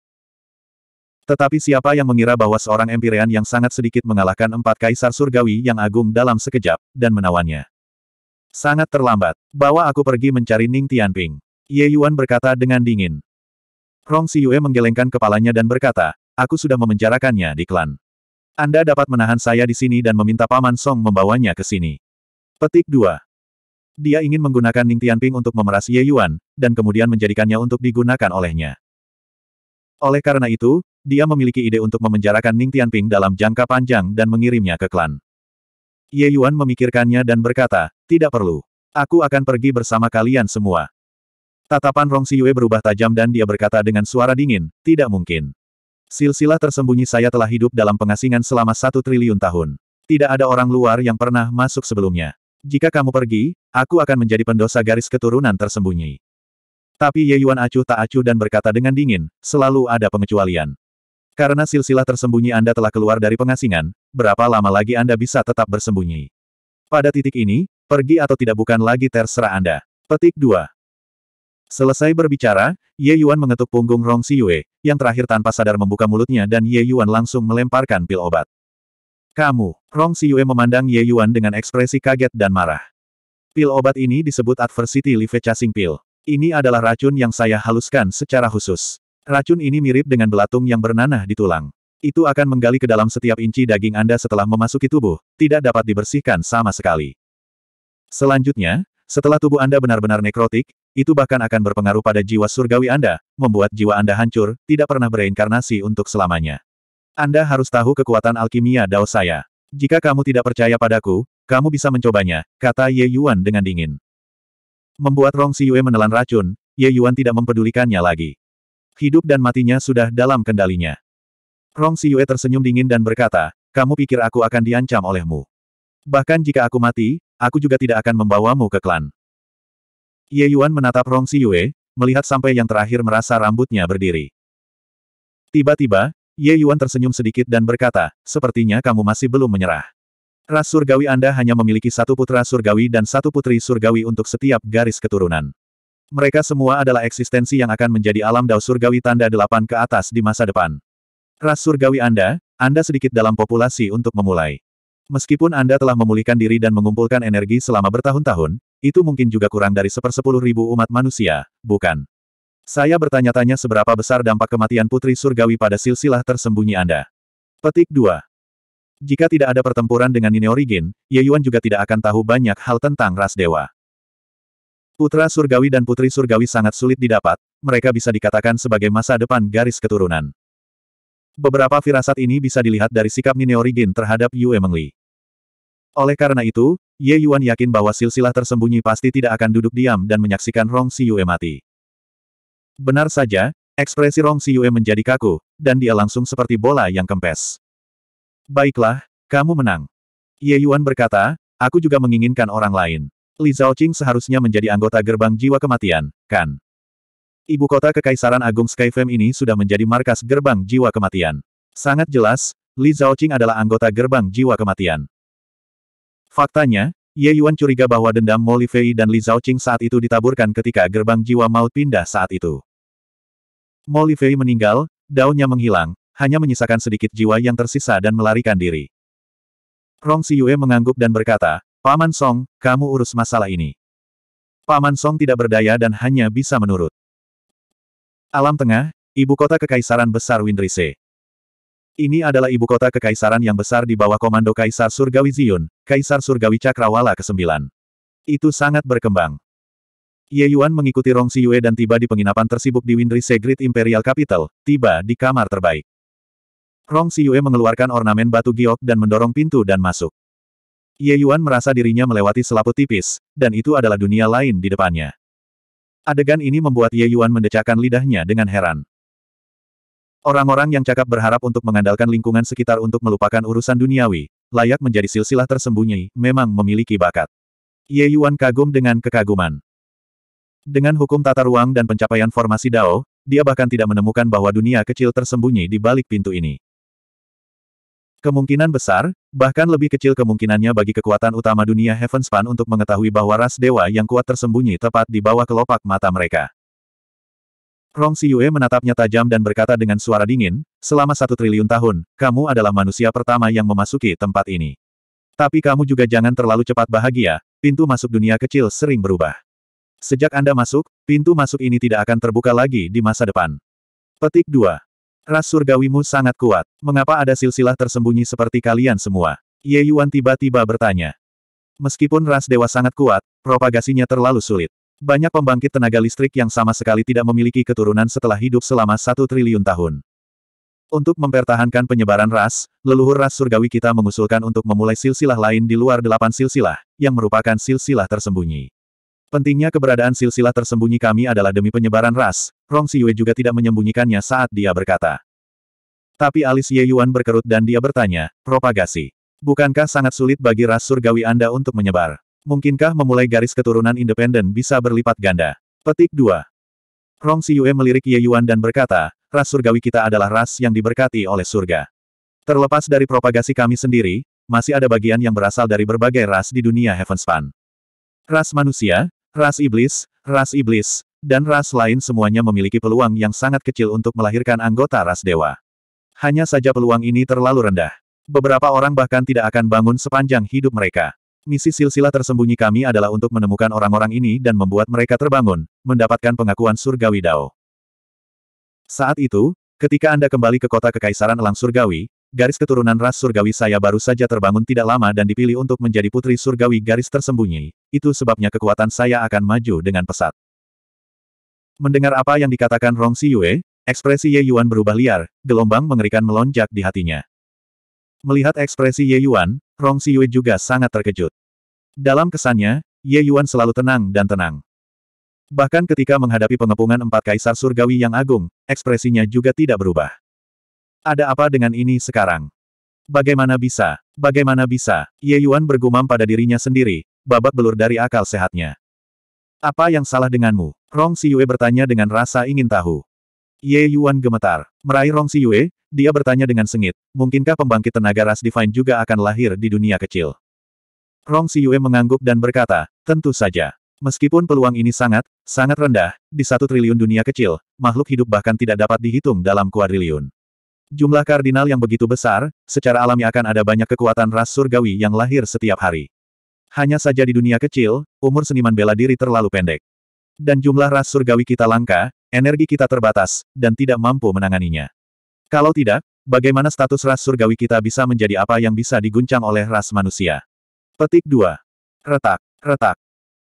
Tetapi siapa yang mengira bahwa seorang empirean yang sangat sedikit mengalahkan empat Kaisar Surgawi yang agung dalam sekejap, dan menawannya. Sangat terlambat. Bawa aku pergi mencari Ning Tianping. Ye Yuan berkata dengan dingin. Rong Yue menggelengkan kepalanya dan berkata, aku sudah memenjarakannya di klan. Anda dapat menahan saya di sini dan meminta Paman Song membawanya ke sini. Petik 2. Dia ingin menggunakan Ning Tianping untuk memeras Ye Yuan, dan kemudian menjadikannya untuk digunakan olehnya. Oleh karena itu, dia memiliki ide untuk memenjarakan Ning Tianping dalam jangka panjang dan mengirimnya ke klan. Ye Yuan memikirkannya dan berkata, tidak perlu. Aku akan pergi bersama kalian semua. Tatapan Rong Siyue berubah tajam dan dia berkata dengan suara dingin, tidak mungkin. Silsilah tersembunyi saya telah hidup dalam pengasingan selama satu triliun tahun. Tidak ada orang luar yang pernah masuk sebelumnya. Jika kamu pergi, aku akan menjadi pendosa garis keturunan tersembunyi. Tapi Ye Yuan acuh tak acuh dan berkata dengan dingin, selalu ada pengecualian. Karena silsilah tersembunyi Anda telah keluar dari pengasingan, berapa lama lagi Anda bisa tetap bersembunyi? Pada titik ini, pergi atau tidak bukan lagi terserah Anda. Petik 2. Selesai berbicara, Ye Yuan mengetuk punggung Rong Yue, yang terakhir tanpa sadar membuka mulutnya dan Ye Yuan langsung melemparkan pil obat. Kamu, Rong Yue memandang Ye Yuan dengan ekspresi kaget dan marah. Pil obat ini disebut Adversity live chasing Pill. Ini adalah racun yang saya haluskan secara khusus. Racun ini mirip dengan belatung yang bernanah di tulang. Itu akan menggali ke dalam setiap inci daging Anda setelah memasuki tubuh, tidak dapat dibersihkan sama sekali. Selanjutnya, setelah tubuh Anda benar-benar nekrotik, itu bahkan akan berpengaruh pada jiwa surgawi Anda, membuat jiwa Anda hancur, tidak pernah bereinkarnasi untuk selamanya. Anda harus tahu kekuatan alkimia Dao saya. Jika kamu tidak percaya padaku, kamu bisa mencobanya, kata Ye Yuan dengan dingin. Membuat Rong Siyue menelan racun, Ye Yuan tidak mempedulikannya lagi. Hidup dan matinya sudah dalam kendalinya. Rong Siyue tersenyum dingin dan berkata, kamu pikir aku akan diancam olehmu. Bahkan jika aku mati, aku juga tidak akan membawamu ke klan. Ye Yuan menatap Rong Yue, melihat sampai yang terakhir merasa rambutnya berdiri. Tiba-tiba, Ye Yuan tersenyum sedikit dan berkata, sepertinya kamu masih belum menyerah. Ras surgawi Anda hanya memiliki satu putra surgawi dan satu putri surgawi untuk setiap garis keturunan. Mereka semua adalah eksistensi yang akan menjadi alam dao surgawi tanda delapan ke atas di masa depan. Ras surgawi Anda, Anda sedikit dalam populasi untuk memulai. Meskipun Anda telah memulihkan diri dan mengumpulkan energi selama bertahun-tahun, itu mungkin juga kurang dari sepersepuluh ribu umat manusia, bukan? Saya bertanya-tanya seberapa besar dampak kematian Putri Surgawi pada silsilah tersembunyi Anda. Petik 2. Jika tidak ada pertempuran dengan Nine Origin, Ye Yuan juga tidak akan tahu banyak hal tentang ras dewa. Putra Surgawi dan Putri Surgawi sangat sulit didapat, mereka bisa dikatakan sebagai masa depan garis keturunan. Beberapa firasat ini bisa dilihat dari sikap Nine Origin terhadap Yue Mengli. Oleh karena itu, Ye Yuan yakin bahwa silsilah tersembunyi pasti tidak akan duduk diam dan menyaksikan Rong Siyue mati. Benar saja, ekspresi Rong Siyue menjadi kaku, dan dia langsung seperti bola yang kempes. Baiklah, kamu menang. Ye Yuan berkata, aku juga menginginkan orang lain. Li Zhaoqing seharusnya menjadi anggota gerbang jiwa kematian, kan? Ibu kota Kekaisaran Agung Skyfam ini sudah menjadi markas gerbang jiwa kematian. Sangat jelas, Li Zhaoqing adalah anggota gerbang jiwa kematian. Faktanya, Ye Yuan curiga bahwa dendam Mo Li Fei dan Li Zhaoqing saat itu ditaburkan ketika gerbang jiwa maut pindah saat itu. Mo Li Fei meninggal, daunnya menghilang, hanya menyisakan sedikit jiwa yang tersisa dan melarikan diri. Rong Si Yue mengangguk dan berkata, Paman Song, kamu urus masalah ini. Paman Song tidak berdaya dan hanya bisa menurut. Alam Tengah, Ibu Kota Kekaisaran Besar Windrise ini adalah ibu kota kekaisaran yang besar di bawah komando Kaisar Surgawi Ziyun, Kaisar Surgawi Cakrawala ke-9. Itu sangat berkembang. Ye Yuan mengikuti Rong Siyue dan tiba di penginapan tersibuk di Windri Segrid Imperial Capital, tiba di kamar terbaik. Rong Siyue mengeluarkan ornamen batu giok dan mendorong pintu dan masuk. Ye Yuan merasa dirinya melewati selaput tipis, dan itu adalah dunia lain di depannya. Adegan ini membuat Ye Yuan mendecakkan lidahnya dengan heran. Orang-orang yang cakap berharap untuk mengandalkan lingkungan sekitar untuk melupakan urusan duniawi, layak menjadi silsilah tersembunyi, memang memiliki bakat. Ye Yuan kagum dengan kekaguman. Dengan hukum tata ruang dan pencapaian formasi Dao, dia bahkan tidak menemukan bahwa dunia kecil tersembunyi di balik pintu ini. Kemungkinan besar, bahkan lebih kecil kemungkinannya bagi kekuatan utama dunia Heavenspan untuk mengetahui bahwa ras dewa yang kuat tersembunyi tepat di bawah kelopak mata mereka. Rong Siyue menatapnya tajam dan berkata dengan suara dingin, selama satu triliun tahun, kamu adalah manusia pertama yang memasuki tempat ini. Tapi kamu juga jangan terlalu cepat bahagia, pintu masuk dunia kecil sering berubah. Sejak Anda masuk, pintu masuk ini tidak akan terbuka lagi di masa depan. Petik 2. Ras surgawimu sangat kuat. Mengapa ada silsilah tersembunyi seperti kalian semua? Ye Yuan tiba-tiba bertanya. Meskipun ras dewa sangat kuat, propagasinya terlalu sulit. Banyak pembangkit tenaga listrik yang sama sekali tidak memiliki keturunan setelah hidup selama satu triliun tahun. Untuk mempertahankan penyebaran ras, leluhur ras surgawi kita mengusulkan untuk memulai silsilah lain di luar delapan silsilah, yang merupakan silsilah tersembunyi. Pentingnya keberadaan silsilah tersembunyi kami adalah demi penyebaran ras, Rong Siyue juga tidak menyembunyikannya saat dia berkata. Tapi alis Ye Yuan berkerut dan dia bertanya, propagasi. Bukankah sangat sulit bagi ras surgawi Anda untuk menyebar? Mungkinkah memulai garis keturunan independen bisa berlipat ganda? Petik 2. Rong Siyue melirik Ye Yuan dan berkata, ras surgawi kita adalah ras yang diberkati oleh surga. Terlepas dari propagasi kami sendiri, masih ada bagian yang berasal dari berbagai ras di dunia Heavenspan. Ras manusia, ras iblis, ras iblis, dan ras lain semuanya memiliki peluang yang sangat kecil untuk melahirkan anggota ras dewa. Hanya saja peluang ini terlalu rendah. Beberapa orang bahkan tidak akan bangun sepanjang hidup mereka. Misi silsilah tersembunyi kami adalah untuk menemukan orang-orang ini dan membuat mereka terbangun, mendapatkan pengakuan surgawi Dao. Saat itu, ketika Anda kembali ke kota Kekaisaran Elang Surgawi, garis keturunan ras surgawi saya baru saja terbangun tidak lama dan dipilih untuk menjadi putri surgawi garis tersembunyi, itu sebabnya kekuatan saya akan maju dengan pesat. Mendengar apa yang dikatakan Rong Si Yue, ekspresi Ye Yuan berubah liar, gelombang mengerikan melonjak di hatinya. Melihat ekspresi Ye Yuan, Rong Siyue juga sangat terkejut. Dalam kesannya, Ye Yuan selalu tenang dan tenang. Bahkan ketika menghadapi pengepungan empat kaisar surgawi yang agung, ekspresinya juga tidak berubah. Ada apa dengan ini sekarang? Bagaimana bisa? Bagaimana bisa? Ye Yuan bergumam pada dirinya sendiri, babak belur dari akal sehatnya. Apa yang salah denganmu? Rong Siyue bertanya dengan rasa ingin tahu. Ye Yuan gemetar. Meraih Rong Siyue, dia bertanya dengan sengit, mungkinkah pembangkit tenaga ras divine juga akan lahir di dunia kecil? Rong Siyue mengangguk dan berkata, tentu saja. Meskipun peluang ini sangat, sangat rendah, di satu triliun dunia kecil, makhluk hidup bahkan tidak dapat dihitung dalam kuadriliun. Jumlah kardinal yang begitu besar, secara alami akan ada banyak kekuatan ras surgawi yang lahir setiap hari. Hanya saja di dunia kecil, umur seniman bela diri terlalu pendek. Dan jumlah ras surgawi kita langka, energi kita terbatas, dan tidak mampu menanganinya. Kalau tidak, bagaimana status ras surgawi kita bisa menjadi apa yang bisa diguncang oleh ras manusia? Petik 2. Retak, retak.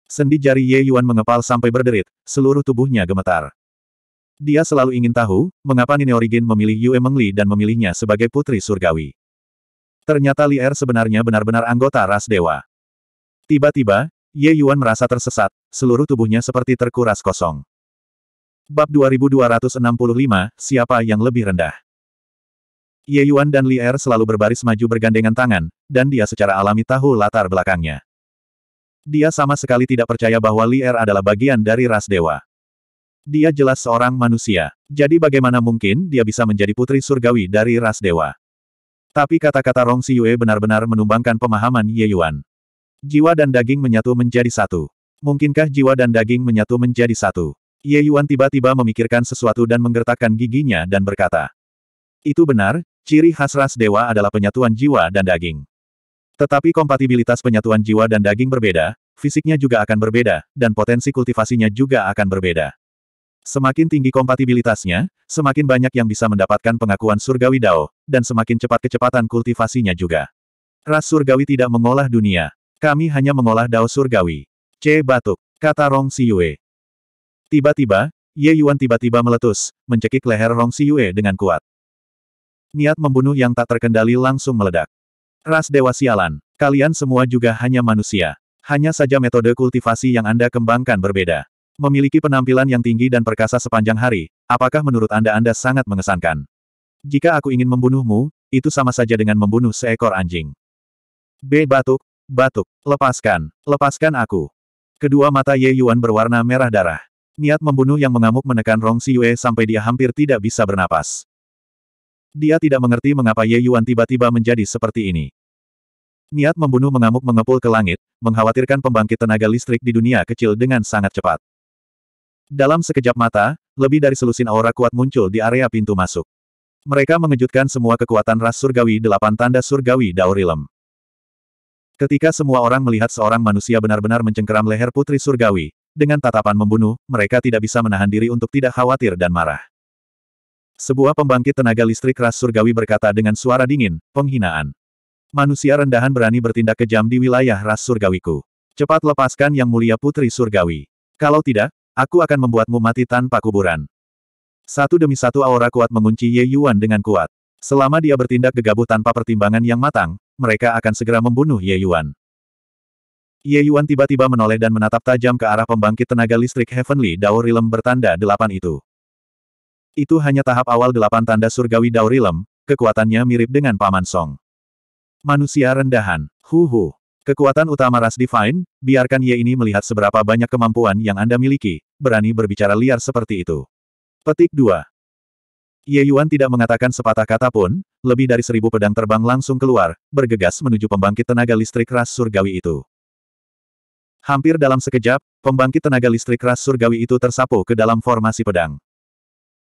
Sendi jari Ye Yuan mengepal sampai berderit, seluruh tubuhnya gemetar. Dia selalu ingin tahu, mengapa Nine Origin memilih Yue Mengli dan memilihnya sebagai putri surgawi. Ternyata Li Er sebenarnya benar-benar anggota ras dewa. Tiba-tiba, Ye Yuan merasa tersesat, seluruh tubuhnya seperti terkuras kosong. Bab 2265, Siapa yang lebih rendah? Ye Yuan dan Li Er selalu berbaris maju bergandengan tangan, dan dia secara alami tahu latar belakangnya. Dia sama sekali tidak percaya bahwa Li Er adalah bagian dari ras dewa. Dia jelas seorang manusia, jadi bagaimana mungkin dia bisa menjadi putri surgawi dari ras dewa? Tapi kata-kata Rong Si Yue benar-benar menumbangkan pemahaman Ye Yuan. Jiwa dan daging menyatu menjadi satu. Mungkinkah jiwa dan daging menyatu menjadi satu? Ye Yuan tiba-tiba memikirkan sesuatu dan menggertakkan giginya dan berkata. Itu benar, ciri khas ras dewa adalah penyatuan jiwa dan daging. Tetapi kompatibilitas penyatuan jiwa dan daging berbeda, fisiknya juga akan berbeda, dan potensi kultivasinya juga akan berbeda. Semakin tinggi kompatibilitasnya, semakin banyak yang bisa mendapatkan pengakuan surgawi Dao, dan semakin cepat kecepatan kultivasinya juga. Ras surgawi tidak mengolah dunia. Kami hanya mengolah Dao surgawi. C. Batuk. Kata Rong Siyue. Tiba-tiba, Ye Yuan tiba-tiba meletus, mencekik leher Si Yue dengan kuat. Niat membunuh yang tak terkendali langsung meledak. Ras Dewa Sialan, kalian semua juga hanya manusia. Hanya saja metode kultivasi yang Anda kembangkan berbeda. Memiliki penampilan yang tinggi dan perkasa sepanjang hari, apakah menurut Anda Anda sangat mengesankan? Jika aku ingin membunuhmu, itu sama saja dengan membunuh seekor anjing. B. Batuk, batuk, lepaskan, lepaskan aku. Kedua mata Ye Yuan berwarna merah darah. Niat membunuh yang mengamuk menekan Rong Siyue sampai dia hampir tidak bisa bernapas. Dia tidak mengerti mengapa Ye Yuan tiba-tiba menjadi seperti ini. Niat membunuh mengamuk mengepul ke langit, mengkhawatirkan pembangkit tenaga listrik di dunia kecil dengan sangat cepat. Dalam sekejap mata, lebih dari selusin aura kuat muncul di area pintu masuk. Mereka mengejutkan semua kekuatan ras surgawi delapan tanda surgawi Daurilem. Ketika semua orang melihat seorang manusia benar-benar mencengkeram leher putri surgawi, dengan tatapan membunuh, mereka tidak bisa menahan diri untuk tidak khawatir dan marah. Sebuah pembangkit tenaga listrik ras surgawi berkata dengan suara dingin, penghinaan. Manusia rendahan berani bertindak kejam di wilayah ras surgawiku. Cepat lepaskan yang mulia putri surgawi. Kalau tidak, aku akan membuatmu mati tanpa kuburan. Satu demi satu aura kuat mengunci Ye Yuan dengan kuat. Selama dia bertindak gegabah tanpa pertimbangan yang matang, mereka akan segera membunuh Ye Yuan. Ye Yuan tiba-tiba menoleh dan menatap tajam ke arah pembangkit tenaga listrik Heavenly Dao Realm bertanda delapan itu. Itu hanya tahap awal delapan tanda surgawi Dao Realm, kekuatannya mirip dengan Paman Song. Manusia rendahan, huhu. Kekuatan utama Ras Divine, biarkan Ye ini melihat seberapa banyak kemampuan yang Anda miliki, berani berbicara liar seperti itu. Petik 2. Ye Yuan tidak mengatakan sepatah kata pun, lebih dari seribu pedang terbang langsung keluar, bergegas menuju pembangkit tenaga listrik ras surgawi itu. Hampir dalam sekejap, pembangkit tenaga listrik ras surgawi itu tersapu ke dalam formasi pedang.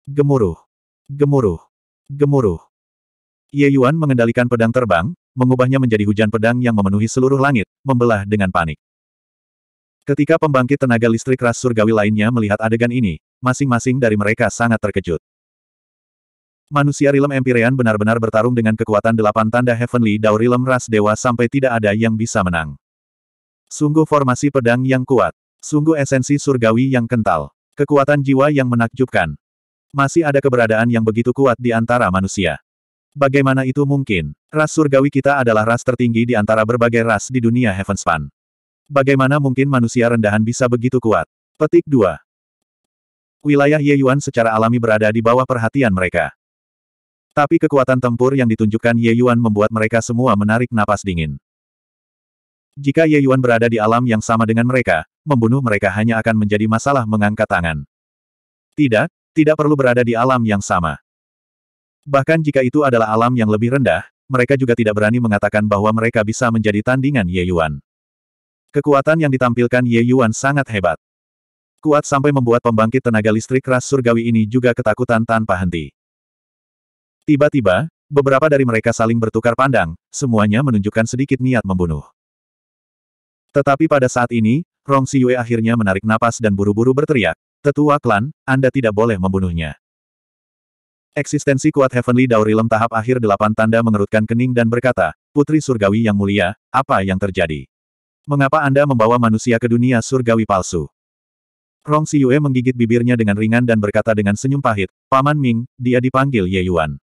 Gemuruh. Gemuruh. Gemuruh. Ye Yuan mengendalikan pedang terbang, mengubahnya menjadi hujan pedang yang memenuhi seluruh langit, membelah dengan panik. Ketika pembangkit tenaga listrik ras surgawi lainnya melihat adegan ini, masing-masing dari mereka sangat terkejut. Manusia Rilem Empyrean benar-benar bertarung dengan kekuatan delapan tanda Heavenly Dao Rilem ras dewa sampai tidak ada yang bisa menang. Sungguh formasi pedang yang kuat. Sungguh esensi surgawi yang kental. Kekuatan jiwa yang menakjubkan. Masih ada keberadaan yang begitu kuat di antara manusia. Bagaimana itu mungkin? Ras surgawi kita adalah ras tertinggi di antara berbagai ras di dunia Heavenspan. Bagaimana mungkin manusia rendahan bisa begitu kuat? Petik 2. Wilayah Ye Yuan secara alami berada di bawah perhatian mereka. Tapi kekuatan tempur yang ditunjukkan Ye Yuan membuat mereka semua menarik napas dingin. Jika Ye Yuan berada di alam yang sama dengan mereka, membunuh mereka hanya akan menjadi masalah mengangkat tangan. Tidak, tidak perlu berada di alam yang sama. Bahkan jika itu adalah alam yang lebih rendah, mereka juga tidak berani mengatakan bahwa mereka bisa menjadi tandingan Ye Yuan. Kekuatan yang ditampilkan Ye Yuan sangat hebat. Kuat sampai membuat pembangkit tenaga listrik ras surgawi ini juga ketakutan tanpa henti. Tiba-tiba, beberapa dari mereka saling bertukar pandang, semuanya menunjukkan sedikit niat membunuh. Tetapi pada saat ini, Rong Siyue akhirnya menarik napas dan buru-buru berteriak, Tetua klan, Anda tidak boleh membunuhnya. Eksistensi kuat Heavenly Dao Realm tahap akhir delapan tanda mengerutkan kening dan berkata, Putri Surgawi yang mulia, apa yang terjadi? Mengapa Anda membawa manusia ke dunia surgawi palsu? Rong Siyue menggigit bibirnya dengan ringan dan berkata dengan senyum pahit, Paman Ming, dia dipanggil Ye Yuan.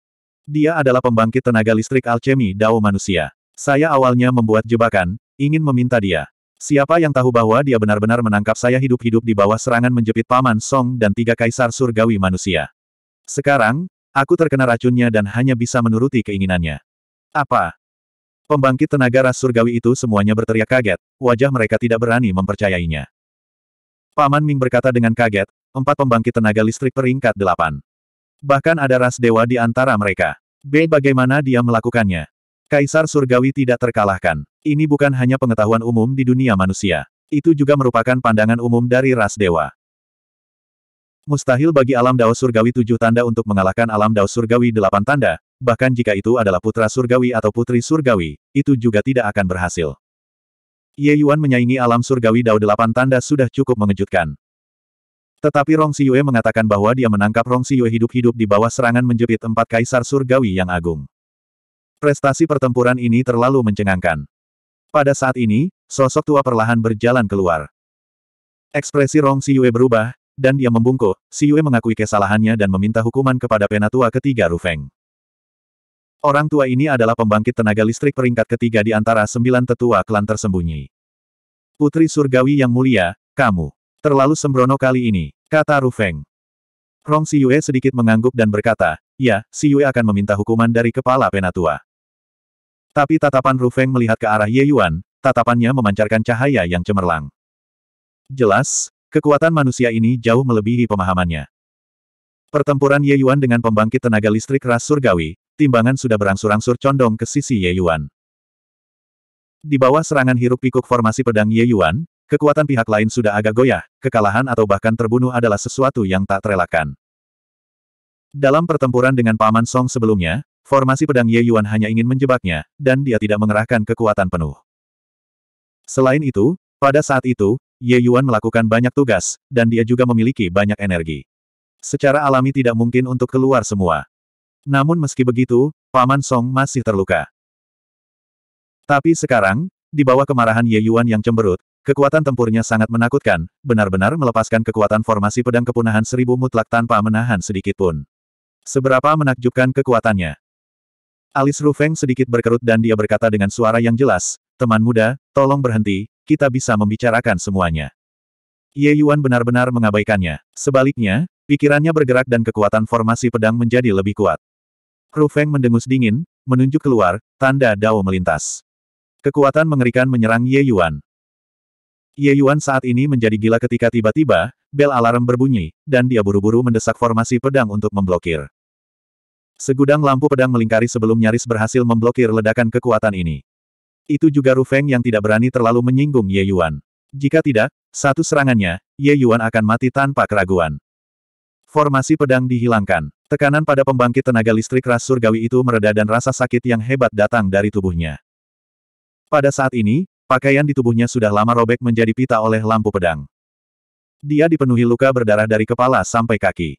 Dia adalah pembangkit tenaga listrik alchemy Dao manusia. Saya awalnya membuat jebakan, ingin meminta dia. Siapa yang tahu bahwa dia benar-benar menangkap saya hidup-hidup di bawah serangan menjepit Paman Song dan tiga kaisar surgawi manusia. Sekarang, aku terkena racunnya dan hanya bisa menuruti keinginannya. Apa? Pembangkit tenaga ras surgawi itu semuanya berteriak kaget, wajah mereka tidak berani mempercayainya. Paman Ming berkata dengan kaget, empat pembangkit tenaga listrik peringkat delapan. Bahkan ada ras dewa di antara mereka. B. Bagaimana dia melakukannya? Kaisar Surgawi tidak terkalahkan. Ini bukan hanya pengetahuan umum di dunia manusia. Itu juga merupakan pandangan umum dari ras dewa. Mustahil bagi alam Dao Surgawi tujuh tanda untuk mengalahkan alam Dao Surgawi delapan tanda, bahkan jika itu adalah putra Surgawi atau putri Surgawi, itu juga tidak akan berhasil. Ye Yuan menyaingi alam Surgawi Dao delapan tanda sudah cukup mengejutkan. Tetapi Rong Siyue mengatakan bahwa dia menangkap Rong Siyue hidup-hidup di bawah serangan menjepit empat kaisar surgawi yang agung. Prestasi pertempuran ini terlalu mencengangkan. Pada saat ini, sosok tua perlahan berjalan keluar. Ekspresi Rong Siyue berubah, dan dia membungkuk, Siyue mengakui kesalahannya dan meminta hukuman kepada penatua ketiga Rufeng. Orang tua ini adalah pembangkit tenaga listrik peringkat ketiga di antara sembilan tetua klan tersembunyi. Putri Surgawi yang mulia, kamu. Terlalu sembrono kali ini, kata Rufeng. Rong Siyue sedikit mengangguk dan berkata, ya, Siyue akan meminta hukuman dari kepala penatua. Tapi tatapan Rufeng melihat ke arah Ye Yuan, tatapannya memancarkan cahaya yang cemerlang. Jelas, kekuatan manusia ini jauh melebihi pemahamannya. Pertempuran Ye Yuan dengan pembangkit tenaga listrik ras surgawi, timbangan sudah berangsur-angsur condong ke sisi Ye Yuan. Di bawah serangan hiruk pikuk formasi pedang Ye Yuan, kekuatan pihak lain sudah agak goyah, kekalahan atau bahkan terbunuh adalah sesuatu yang tak terelakkan. Dalam pertempuran dengan Paman Song sebelumnya, Formasi pedang Ye Yuan hanya ingin menjebaknya, dan dia tidak mengerahkan kekuatan penuh. Selain itu, pada saat itu, Ye Yuan melakukan banyak tugas, dan dia juga memiliki banyak energi. Secara alami tidak mungkin untuk keluar semua. Namun meski begitu, Paman Song masih terluka. Tapi sekarang, di bawah kemarahan Ye Yuan yang cemberut, Kekuatan tempurnya sangat menakutkan, benar-benar melepaskan kekuatan formasi pedang kepunahan seribu mutlak tanpa menahan sedikit pun. Seberapa menakjubkan kekuatannya. Alis Rufeng sedikit berkerut dan dia berkata dengan suara yang jelas, teman muda, tolong berhenti, kita bisa membicarakan semuanya. Ye Yuan benar-benar mengabaikannya. Sebaliknya, pikirannya bergerak dan kekuatan formasi pedang menjadi lebih kuat. Rufeng mendengus dingin, menunjuk keluar, tanda Dao melintas. Kekuatan mengerikan menyerang Ye Yuan. Ye Yuan saat ini menjadi gila ketika tiba-tiba, bel alarm berbunyi, dan dia buru-buru mendesak formasi pedang untuk memblokir. Segudang lampu pedang melingkari sebelum nyaris berhasil memblokir ledakan kekuatan ini. Itu juga Ru Feng yang tidak berani terlalu menyinggung Ye Yuan. Jika tidak, satu serangannya, Ye Yuan akan mati tanpa keraguan. Formasi pedang dihilangkan. Tekanan pada pembangkit tenaga listrik ras surgawi itu mereda dan rasa sakit yang hebat datang dari tubuhnya. Pada saat ini, pakaian di tubuhnya sudah lama robek menjadi pita oleh lampu pedang. Dia dipenuhi luka berdarah dari kepala sampai kaki.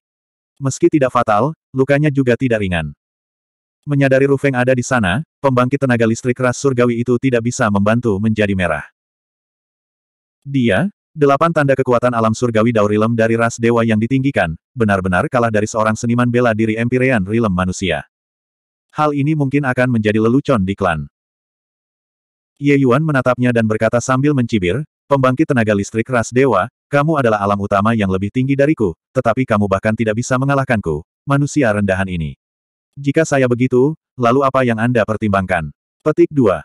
Meski tidak fatal, lukanya juga tidak ringan. Menyadari Rufeng ada di sana, pembangkit tenaga listrik ras surgawi itu tidak bisa membantu menjadi merah. Dia, delapan tanda kekuatan alam surgawi Daurilem dari ras dewa yang ditinggikan, benar-benar kalah dari seorang seniman bela diri Empirean Rilem manusia. Hal ini mungkin akan menjadi lelucon di klan. Ye Yuan menatapnya dan berkata sambil mencibir, pembangkit tenaga listrik ras dewa, kamu adalah alam utama yang lebih tinggi dariku, tetapi kamu bahkan tidak bisa mengalahkanku, manusia rendahan ini. Jika saya begitu, lalu apa yang Anda pertimbangkan? Petik 2.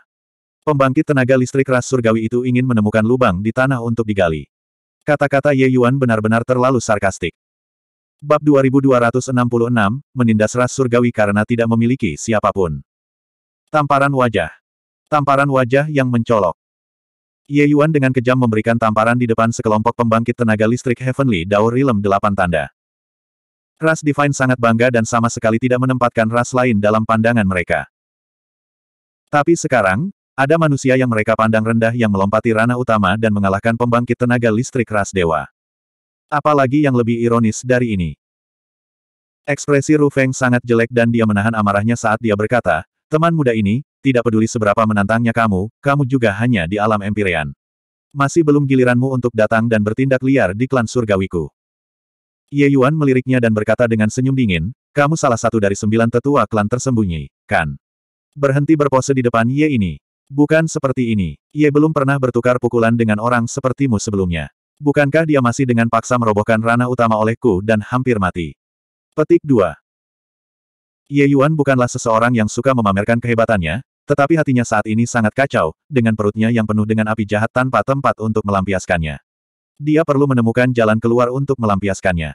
Pembangkit tenaga listrik ras surgawi itu ingin menemukan lubang di tanah untuk digali. Kata-kata Ye Yuan benar-benar terlalu sarkastik. Bab 2266, menindas ras surgawi karena tidak memiliki siapapun. Tamparan wajah. Tamparan wajah yang mencolok. Ye Yuan dengan kejam memberikan tamparan di depan sekelompok pembangkit tenaga listrik Heavenly Dao Realm 8 tanda. Ras Divine sangat bangga dan sama sekali tidak menempatkan ras lain dalam pandangan mereka. Tapi sekarang, ada manusia yang mereka pandang rendah yang melompati ranah utama dan mengalahkan pembangkit tenaga listrik ras dewa. Apalagi yang lebih ironis dari ini. Ekspresi Ru Feng sangat jelek dan dia menahan amarahnya saat dia berkata, teman muda ini, tidak peduli seberapa menantangnya kamu, kamu juga hanya di alam Empyrean. Masih belum giliranmu untuk datang dan bertindak liar di klan surgawiku. Ye Yuan meliriknya dan berkata dengan senyum dingin, kamu salah satu dari sembilan tetua klan tersembunyi, kan? Berhenti berpose di depan Ye ini. Bukan seperti ini. Ye belum pernah bertukar pukulan dengan orang sepertimu sebelumnya. Bukankah dia masih dengan paksa merobohkan rana utama olehku dan hampir mati? Petik 2. Ye Yuan bukanlah seseorang yang suka memamerkan kehebatannya, tetapi hatinya saat ini sangat kacau, dengan perutnya yang penuh dengan api jahat tanpa tempat untuk melampiaskannya. Dia perlu menemukan jalan keluar untuk melampiaskannya.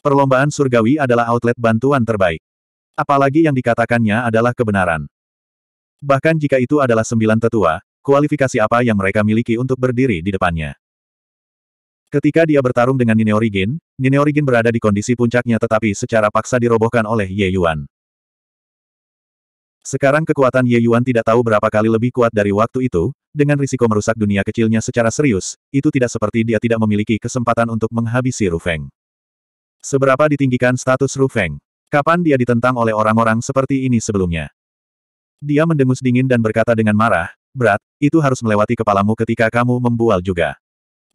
Perlombaan surgawi adalah outlet bantuan terbaik. Apalagi yang dikatakannya adalah kebenaran. Bahkan jika itu adalah sembilan tetua, kualifikasi apa yang mereka miliki untuk berdiri di depannya. Ketika dia bertarung dengan Nineorigin, Nineorigin berada di kondisi puncaknya tetapi secara paksa dirobohkan oleh Ye Yuan. Sekarang kekuatan Ye Yuan tidak tahu berapa kali lebih kuat dari waktu itu, dengan risiko merusak dunia kecilnya secara serius, itu tidak seperti dia tidak memiliki kesempatan untuk menghabisi Ru Feng. Seberapa ditinggikan status Ru Feng? Kapan dia ditentang oleh orang-orang seperti ini sebelumnya? Dia mendengus dingin dan berkata dengan marah, Berat, itu harus melewati kepalamu ketika kamu membual juga.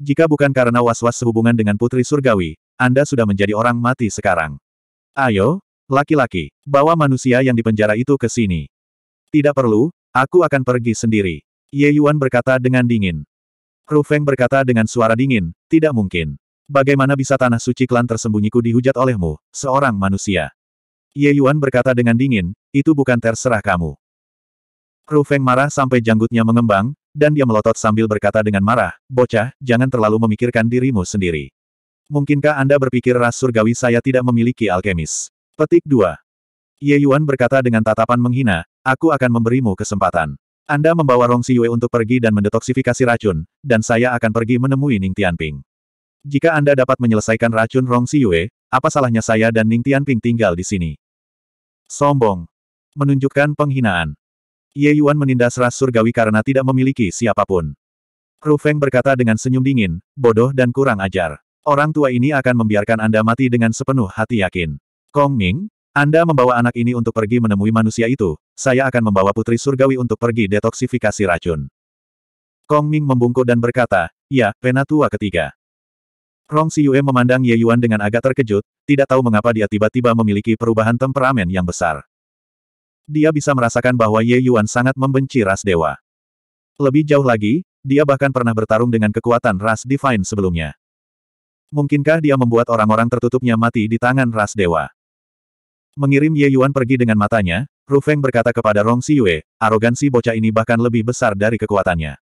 Jika bukan karena was-was sehubungan dengan Putri Surgawi, Anda sudah menjadi orang mati sekarang. Ayo, Laki-laki, bawa manusia yang dipenjara itu ke sini. Tidak perlu, aku akan pergi sendiri. Ye Yuan berkata dengan dingin. Ru Feng berkata dengan suara dingin, tidak mungkin. Bagaimana bisa tanah suci klan tersembunyiku dihujat olehmu, seorang manusia? Ye Yuan berkata dengan dingin, itu bukan terserah kamu. Ru Feng marah sampai janggutnya mengembang, dan dia melotot sambil berkata dengan marah, bocah, jangan terlalu memikirkan dirimu sendiri. Mungkinkah Anda berpikir ras surgawi saya tidak memiliki alkemis? Petik 2. Ye Yuan berkata dengan tatapan menghina, aku akan memberimu kesempatan. Anda membawa Rong Yue untuk pergi dan mendetoksifikasi racun, dan saya akan pergi menemui Ning Tianping. Jika Anda dapat menyelesaikan racun Rong Yue, apa salahnya saya dan Ning Tianping tinggal di sini? Sombong. Menunjukkan penghinaan. Ye Yuan menindas ras surgawi karena tidak memiliki siapapun. Ru Feng berkata dengan senyum dingin, bodoh dan kurang ajar. Orang tua ini akan membiarkan Anda mati dengan sepenuh hati yakin. Kong Ming, Anda membawa anak ini untuk pergi menemui manusia itu, saya akan membawa putri surgawi untuk pergi detoksifikasi racun. Kong Ming membungkuk dan berkata, ya, penatua ketiga. Rong Siyue memandang Ye Yuan dengan agak terkejut, tidak tahu mengapa dia tiba-tiba memiliki perubahan temperamen yang besar. Dia bisa merasakan bahwa Ye Yuan sangat membenci ras dewa. Lebih jauh lagi, dia bahkan pernah bertarung dengan kekuatan ras divine sebelumnya. Mungkinkah dia membuat orang-orang tertutupnya mati di tangan ras dewa? Mengirim Ye Yuan pergi dengan matanya, Ru Feng berkata kepada Rong Yue, arogansi bocah ini bahkan lebih besar dari kekuatannya.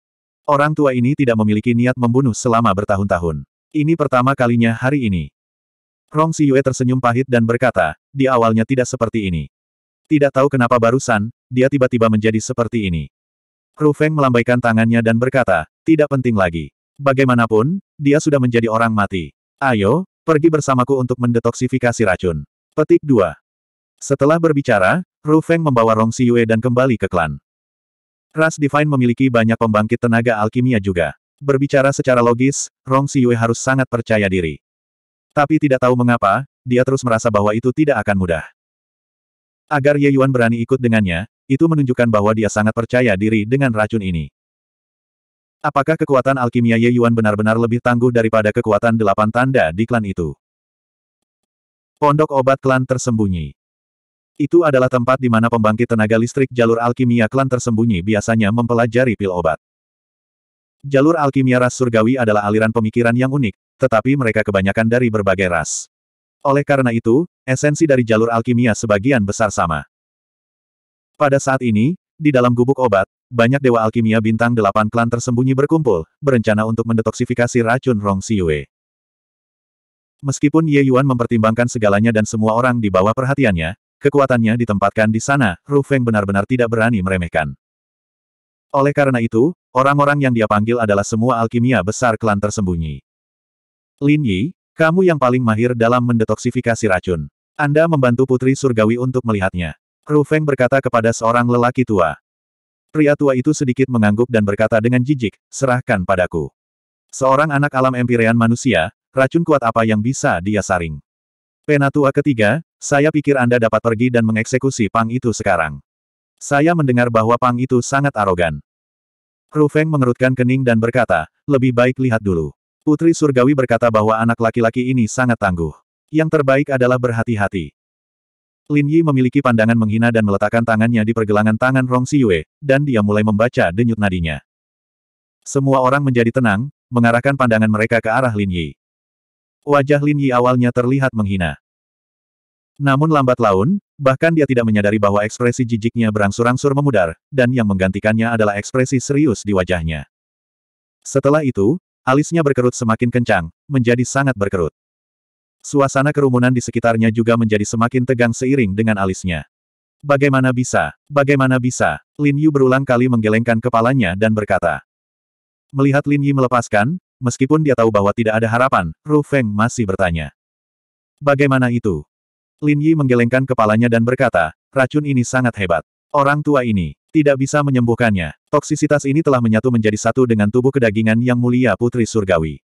Orang tua ini tidak memiliki niat membunuh selama bertahun-tahun. Ini pertama kalinya hari ini. Rong Yue tersenyum pahit dan berkata, di awalnya tidak seperti ini. Tidak tahu kenapa barusan, dia tiba-tiba menjadi seperti ini. Ru Feng melambaikan tangannya dan berkata, tidak penting lagi. Bagaimanapun, dia sudah menjadi orang mati. Ayo, pergi bersamaku untuk mendetoksifikasi racun. Petik 2. Setelah berbicara, Ru Feng membawa Rong Siyue dan kembali ke klan. Ras Divine memiliki banyak pembangkit tenaga alkimia juga. Berbicara secara logis, Rong Siyue harus sangat percaya diri. Tapi tidak tahu mengapa, dia terus merasa bahwa itu tidak akan mudah. Agar Ye Yuan berani ikut dengannya, itu menunjukkan bahwa dia sangat percaya diri dengan racun ini. Apakah kekuatan alkimia Ye Yuan benar-benar lebih tangguh daripada kekuatan delapan tanda di klan itu? Pondok obat klan tersembunyi. Itu adalah tempat di mana pembangkit tenaga listrik jalur alkimia klan tersembunyi biasanya mempelajari pil obat. Jalur alkimia ras surgawi adalah aliran pemikiran yang unik, tetapi mereka kebanyakan dari berbagai ras. Oleh karena itu, esensi dari jalur alkimia sebagian besar sama. Pada saat ini, di dalam gubuk obat, banyak dewa alkimia bintang delapan klan tersembunyi berkumpul, berencana untuk mendetoksifikasi racun Rong Siyue. Meskipun Ye Yuan mempertimbangkan segalanya dan semua orang di bawah perhatiannya, Kekuatannya ditempatkan di sana, Ru Feng benar-benar tidak berani meremehkan. Oleh karena itu, orang-orang yang dia panggil adalah semua alkimia besar klan tersembunyi. Lin Yi, kamu yang paling mahir dalam mendetoksifikasi racun. Anda membantu Putri Surgawi untuk melihatnya. Ru Feng berkata kepada seorang lelaki tua. Pria tua itu sedikit mengangguk dan berkata dengan jijik, serahkan padaku. Seorang anak alam empirean manusia, racun kuat apa yang bisa dia saring. Penatua ketiga, saya pikir Anda dapat pergi dan mengeksekusi Pang itu sekarang. Saya mendengar bahwa Pang itu sangat arogan. Ru Feng mengerutkan kening dan berkata, lebih baik lihat dulu. Putri Surgawi berkata bahwa anak laki-laki ini sangat tangguh. Yang terbaik adalah berhati-hati. Lin Yi memiliki pandangan menghina dan meletakkan tangannya di pergelangan tangan Rong Si Yue, dan dia mulai membaca denyut nadinya. Semua orang menjadi tenang, mengarahkan pandangan mereka ke arah Lin Yi. Wajah Lin Yi awalnya terlihat menghina. Namun lambat laun, bahkan dia tidak menyadari bahwa ekspresi jijiknya berangsur-angsur memudar, dan yang menggantikannya adalah ekspresi serius di wajahnya. Setelah itu, alisnya berkerut semakin kencang, menjadi sangat berkerut. Suasana kerumunan di sekitarnya juga menjadi semakin tegang seiring dengan alisnya. Bagaimana bisa? Bagaimana bisa? Lin Yu berulang kali menggelengkan kepalanya dan berkata. Melihat Lin Yi melepaskan, meskipun dia tahu bahwa tidak ada harapan, Ru Feng masih bertanya. Bagaimana itu? Lin Yi menggelengkan kepalanya dan berkata, racun ini sangat hebat. Orang tua ini tidak bisa menyembuhkannya. Toksisitas ini telah menyatu menjadi satu dengan tubuh kedagingan yang mulia Putri Surgawi.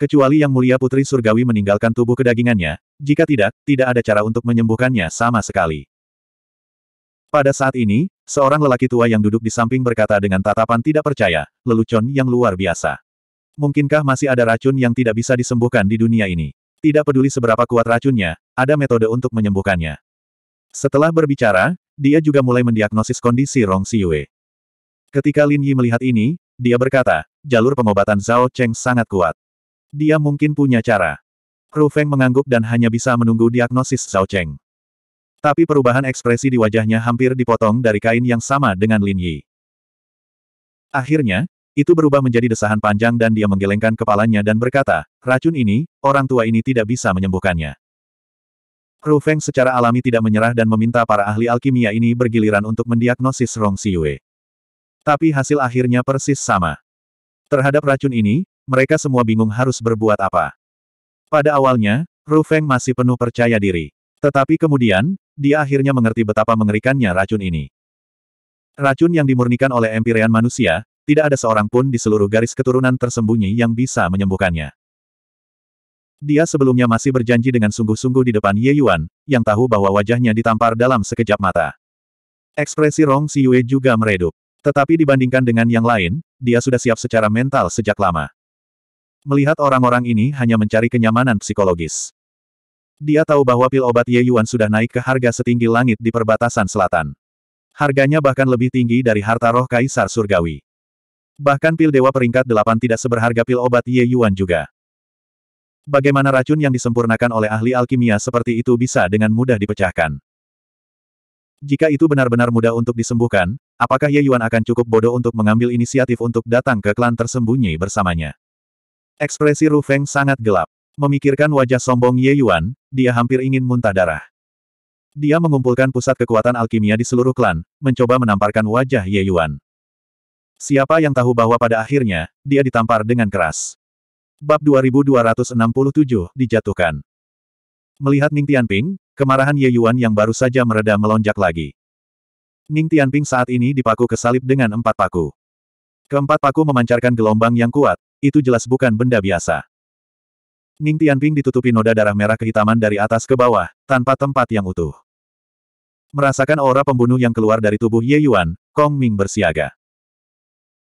Kecuali yang mulia Putri Surgawi meninggalkan tubuh kedagingannya, jika tidak, tidak ada cara untuk menyembuhkannya sama sekali. Pada saat ini, seorang lelaki tua yang duduk di samping berkata dengan tatapan tidak percaya, lelucon yang luar biasa. Mungkinkah masih ada racun yang tidak bisa disembuhkan di dunia ini? Tidak peduli seberapa kuat racunnya, ada metode untuk menyembuhkannya. Setelah berbicara, dia juga mulai mendiagnosis kondisi Rong Yue. Ketika Lin Yi melihat ini, dia berkata, jalur pengobatan Zhao Cheng sangat kuat. Dia mungkin punya cara. Ru Feng mengangguk dan hanya bisa menunggu diagnosis Zhao Cheng. Tapi perubahan ekspresi di wajahnya hampir dipotong dari kain yang sama dengan Lin Yi. Akhirnya, itu berubah menjadi desahan panjang dan dia menggelengkan kepalanya dan berkata, racun ini, orang tua ini tidak bisa menyembuhkannya. Ru Feng secara alami tidak menyerah dan meminta para ahli alkimia ini bergiliran untuk mendiagnosis Rong Siwe. Tapi hasil akhirnya persis sama. Terhadap racun ini, mereka semua bingung harus berbuat apa. Pada awalnya, Ru Feng masih penuh percaya diri. Tetapi kemudian, dia akhirnya mengerti betapa mengerikannya racun ini. Racun yang dimurnikan oleh empirian manusia, tidak ada seorang pun di seluruh garis keturunan tersembunyi yang bisa menyembuhkannya. Dia sebelumnya masih berjanji dengan sungguh-sungguh di depan Ye Yuan, yang tahu bahwa wajahnya ditampar dalam sekejap mata. Ekspresi Rong Si Yue juga meredup. Tetapi dibandingkan dengan yang lain, dia sudah siap secara mental sejak lama. Melihat orang-orang ini hanya mencari kenyamanan psikologis. Dia tahu bahwa pil obat Ye Yuan sudah naik ke harga setinggi langit di perbatasan selatan. Harganya bahkan lebih tinggi dari harta roh Kaisar Surgawi. Bahkan pil dewa peringkat delapan tidak seberharga pil obat Ye Yuan juga. Bagaimana racun yang disempurnakan oleh ahli alkimia seperti itu bisa dengan mudah dipecahkan? Jika itu benar-benar mudah untuk disembuhkan, apakah Ye Yuan akan cukup bodoh untuk mengambil inisiatif untuk datang ke klan tersembunyi bersamanya? Ekspresi Ru Feng sangat gelap. Memikirkan wajah sombong Ye Yuan, dia hampir ingin muntah darah. Dia mengumpulkan pusat kekuatan alkimia di seluruh klan, mencoba menamparkan wajah Ye Yuan. Siapa yang tahu bahwa pada akhirnya, dia ditampar dengan keras. Bab 2267 dijatuhkan. Melihat Ning Tianping, kemarahan Ye Yuan yang baru saja mereda melonjak lagi. Ning Tianping saat ini dipaku ke salib dengan empat paku. Keempat paku memancarkan gelombang yang kuat, itu jelas bukan benda biasa. Ning Tianping ditutupi noda darah merah kehitaman dari atas ke bawah, tanpa tempat yang utuh. Merasakan aura pembunuh yang keluar dari tubuh Ye Yuan, Kong Ming bersiaga.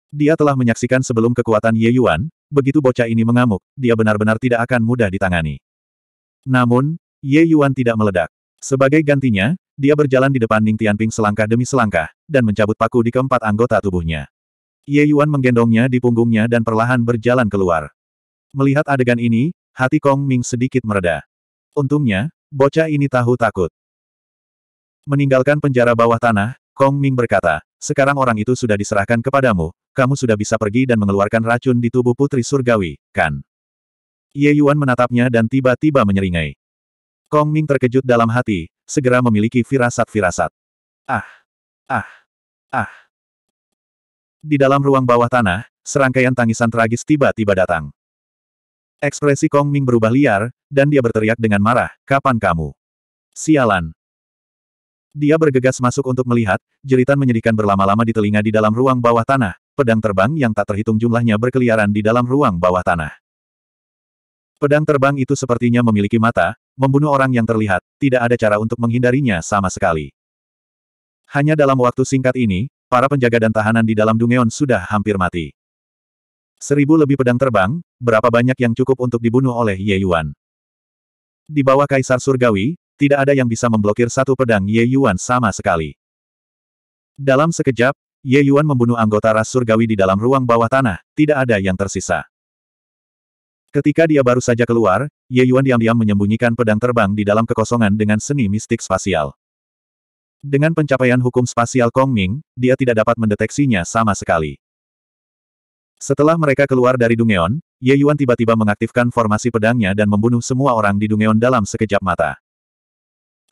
Dia telah menyaksikan sebelum kekuatan Ye Yuan, begitu bocah ini mengamuk, dia benar-benar tidak akan mudah ditangani. Namun, Ye Yuan tidak meledak. Sebagai gantinya, dia berjalan di depan Ning Tianping selangkah demi selangkah, dan mencabut paku di keempat anggota tubuhnya. Ye Yuan menggendongnya di punggungnya dan perlahan berjalan keluar. Melihat adegan ini, hati Kong Ming sedikit mereda. Untungnya, bocah ini tahu takut. Meninggalkan penjara bawah tanah, Kong Ming berkata, sekarang orang itu sudah diserahkan kepadamu, kamu sudah bisa pergi dan mengeluarkan racun di tubuh Putri Surgawi, kan? Ye Yuan menatapnya dan tiba-tiba menyeringai. Kong Ming terkejut dalam hati, segera memiliki firasat-firasat. Ah! Ah! Ah! Di dalam ruang bawah tanah, serangkaian tangisan tragis tiba-tiba datang. Ekspresi Kong Ming berubah liar, dan dia berteriak dengan marah, kapan kamu? Sialan! Dia bergegas masuk untuk melihat, jeritan menyedihkan berlama-lama di telinga di dalam ruang bawah tanah, pedang terbang yang tak terhitung jumlahnya berkeliaran di dalam ruang bawah tanah. Pedang terbang itu sepertinya memiliki mata, membunuh orang yang terlihat, tidak ada cara untuk menghindarinya sama sekali. Hanya dalam waktu singkat ini, para penjaga dan tahanan di dalam Dungeon sudah hampir mati. Seribu lebih pedang terbang, berapa banyak yang cukup untuk dibunuh oleh Ye Yuan. Di bawah Kaisar Surgawi, tidak ada yang bisa memblokir satu pedang Ye Yuan sama sekali. Dalam sekejap, Ye Yuan membunuh anggota ras surgawi di dalam ruang bawah tanah, tidak ada yang tersisa. Ketika dia baru saja keluar, Ye Yuan diam-diam menyembunyikan pedang terbang di dalam kekosongan dengan seni mistik spasial. Dengan pencapaian hukum spasial Kong Ming, dia tidak dapat mendeteksinya sama sekali. Setelah mereka keluar dari Dungeon, Ye Yuan tiba-tiba mengaktifkan formasi pedangnya dan membunuh semua orang di Dungeon dalam sekejap mata.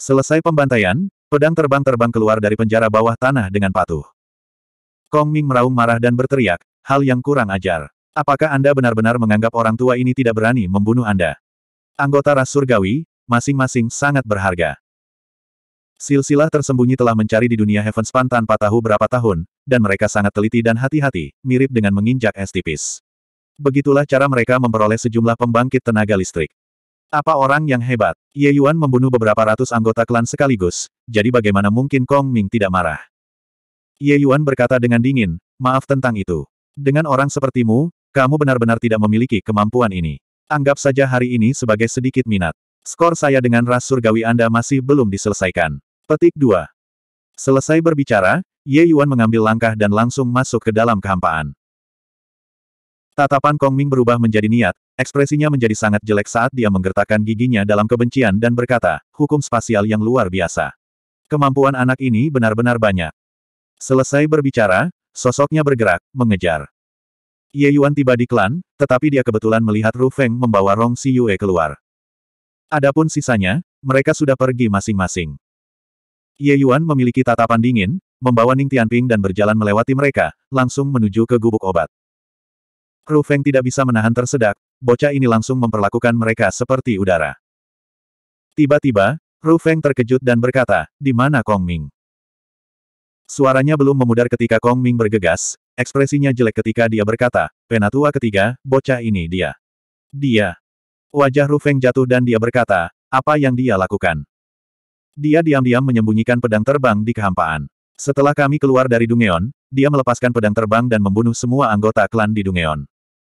Selesai pembantaian, pedang terbang-terbang keluar dari penjara bawah tanah dengan patuh. Kong Ming meraung marah dan berteriak, hal yang kurang ajar. Apakah Anda benar-benar menganggap orang tua ini tidak berani membunuh Anda? Anggota ras surgawi, masing-masing sangat berharga. Silsilah tersembunyi telah mencari di dunia Heavenspan tanpa tahu berapa tahun, dan mereka sangat teliti dan hati-hati, mirip dengan menginjak es tipis. Begitulah cara mereka memperoleh sejumlah pembangkit tenaga listrik. Apa orang yang hebat? Ye Yuan membunuh beberapa ratus anggota klan sekaligus, jadi bagaimana mungkin Kong Ming tidak marah? Ye Yuan berkata dengan dingin, maaf tentang itu. Dengan orang sepertimu, kamu benar-benar tidak memiliki kemampuan ini. Anggap saja hari ini sebagai sedikit minat. Skor saya dengan ras surgawi Anda masih belum diselesaikan. Petik 2. Selesai berbicara, Ye Yuan mengambil langkah dan langsung masuk ke dalam kehampaan. Tatapan Kong Ming berubah menjadi niat, ekspresinya menjadi sangat jelek saat dia menggertakkan giginya dalam kebencian dan berkata, hukum spasial yang luar biasa. Kemampuan anak ini benar-benar banyak. Selesai berbicara, sosoknya bergerak, mengejar. Ye Yuan tiba di klan, tetapi dia kebetulan melihat Ru Feng membawa Rong Si Yue keluar. Adapun sisanya, mereka sudah pergi masing-masing. Ye Yuan memiliki tatapan dingin, membawa Ning Tianping dan berjalan melewati mereka, langsung menuju ke gubuk obat. Ru Feng tidak bisa menahan tersedak, bocah ini langsung memperlakukan mereka seperti udara. Tiba-tiba, Ru Feng terkejut dan berkata, di mana Kong Ming? Suaranya belum memudar ketika Kong Ming bergegas, ekspresinya jelek ketika dia berkata, Penatua ketiga, bocah ini dia. Dia. Wajah Ru Feng jatuh dan dia berkata, apa yang dia lakukan? Dia diam-diam menyembunyikan pedang terbang di kehampaan. Setelah kami keluar dari Dungeon, dia melepaskan pedang terbang dan membunuh semua anggota klan di Dungeon.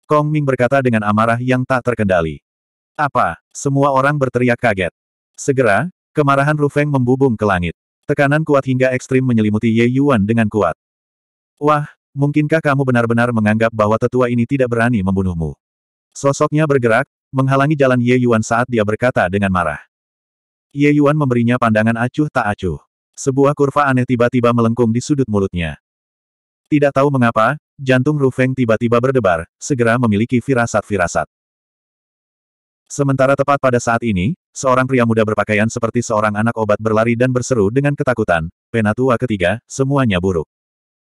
Kong Ming berkata dengan amarah yang tak terkendali. Apa? Semua orang berteriak kaget. Segera, kemarahan Rufeng membubung ke langit. Tekanan kuat hingga ekstrim menyelimuti Ye Yuan dengan kuat. Wah, mungkinkah kamu benar-benar menganggap bahwa tetua ini tidak berani membunuhmu? Sosoknya bergerak, menghalangi jalan Ye Yuan saat dia berkata dengan marah. Ye Yuan memberinya pandangan acuh tak acuh. Sebuah kurva aneh tiba-tiba melengkung di sudut mulutnya. Tidak tahu mengapa, jantung Rufeng tiba-tiba berdebar, segera memiliki firasat-firasat. Sementara tepat pada saat ini, seorang pria muda berpakaian seperti seorang anak obat berlari dan berseru dengan ketakutan, penatua ketiga, semuanya buruk.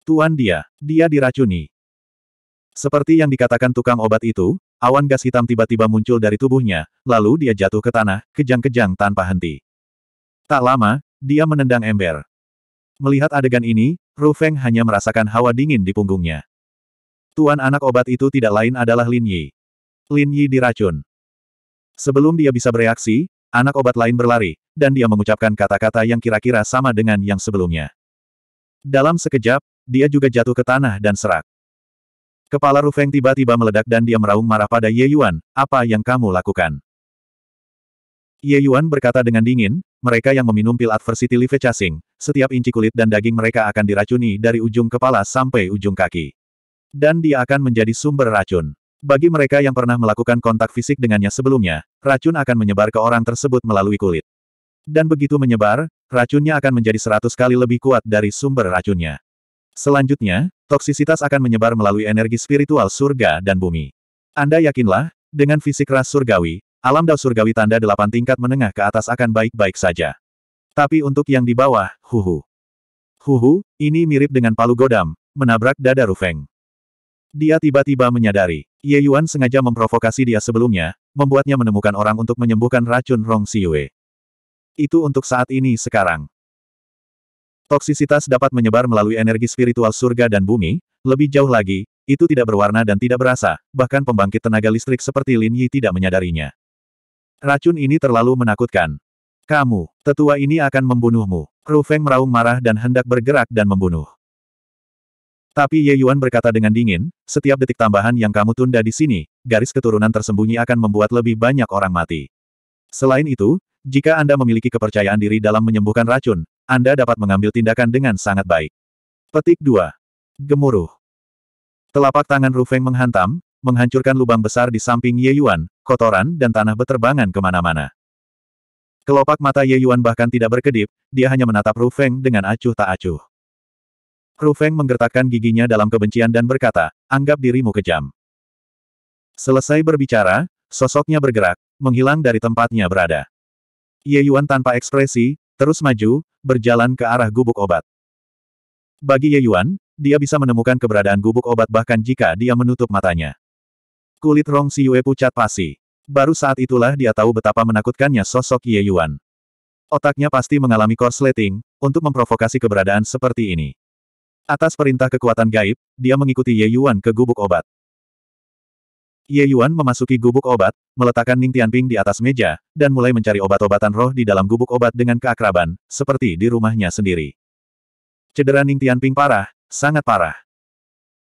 Tuan dia, dia diracuni. Seperti yang dikatakan tukang obat itu, awan gas hitam tiba-tiba muncul dari tubuhnya, lalu dia jatuh ke tanah, kejang-kejang tanpa henti. Tak lama, dia menendang ember. Melihat adegan ini, Ru Feng hanya merasakan hawa dingin di punggungnya. Tuan anak obat itu tidak lain adalah Lin Yi. Lin Yi diracun. Sebelum dia bisa bereaksi, anak obat lain berlari, dan dia mengucapkan kata-kata yang kira-kira sama dengan yang sebelumnya. Dalam sekejap, dia juga jatuh ke tanah dan serak. Kepala Rufeng tiba-tiba meledak dan dia meraung marah pada Ye Yuan, apa yang kamu lakukan? Ye Yuan berkata dengan dingin, mereka yang meminum pil adversity live chasing, setiap inci kulit dan daging mereka akan diracuni dari ujung kepala sampai ujung kaki. Dan dia akan menjadi sumber racun. Bagi mereka yang pernah melakukan kontak fisik dengannya sebelumnya, racun akan menyebar ke orang tersebut melalui kulit. Dan begitu menyebar, racunnya akan menjadi seratus kali lebih kuat dari sumber racunnya. Selanjutnya, toksisitas akan menyebar melalui energi spiritual surga dan bumi. Anda yakinlah, dengan fisik ras surgawi, alam dao surgawi tanda delapan tingkat menengah ke atas akan baik-baik saja. Tapi untuk yang di bawah, huhu. Huhu, ini mirip dengan palu godam, menabrak dada Rufeng. Dia tiba-tiba menyadari. Ye Yuan sengaja memprovokasi dia sebelumnya, membuatnya menemukan orang untuk menyembuhkan racun Rong Yue. Itu untuk saat ini sekarang. Toksisitas dapat menyebar melalui energi spiritual surga dan bumi, lebih jauh lagi, itu tidak berwarna dan tidak berasa, bahkan pembangkit tenaga listrik seperti Lin Yi tidak menyadarinya. Racun ini terlalu menakutkan. Kamu, tetua ini akan membunuhmu. Rufeng meraung marah dan hendak bergerak dan membunuh. Tapi Ye Yuan berkata dengan dingin, setiap detik tambahan yang kamu tunda di sini, garis keturunan tersembunyi akan membuat lebih banyak orang mati. Selain itu, jika Anda memiliki kepercayaan diri dalam menyembuhkan racun, Anda dapat mengambil tindakan dengan sangat baik. Petik 2. Gemuruh. Telapak tangan Rufeng menghantam, menghancurkan lubang besar di samping Ye Yuan, kotoran dan tanah beterbangan kemana-mana. Kelopak mata Ye Yuan bahkan tidak berkedip, dia hanya menatap Rufeng dengan acuh tak acuh. Hu Feng menggertakkan giginya dalam kebencian dan berkata, anggap dirimu kejam. Selesai berbicara, sosoknya bergerak, menghilang dari tempatnya berada. Ye Yuan tanpa ekspresi, terus maju, berjalan ke arah gubuk obat. Bagi Ye Yuan, dia bisa menemukan keberadaan gubuk obat bahkan jika dia menutup matanya. Kulit Rong Si Yue pucat pasi. Baru saat itulah dia tahu betapa menakutkannya sosok Ye Yuan. Otaknya pasti mengalami korsleting, untuk memprovokasi keberadaan seperti ini. Atas perintah kekuatan gaib, dia mengikuti Ye Yuan ke gubuk obat. Ye Yuan memasuki gubuk obat, meletakkan Ning Tianping di atas meja, dan mulai mencari obat-obatan roh di dalam gubuk obat dengan keakraban, seperti di rumahnya sendiri. Cedera Ning Tianping parah, sangat parah.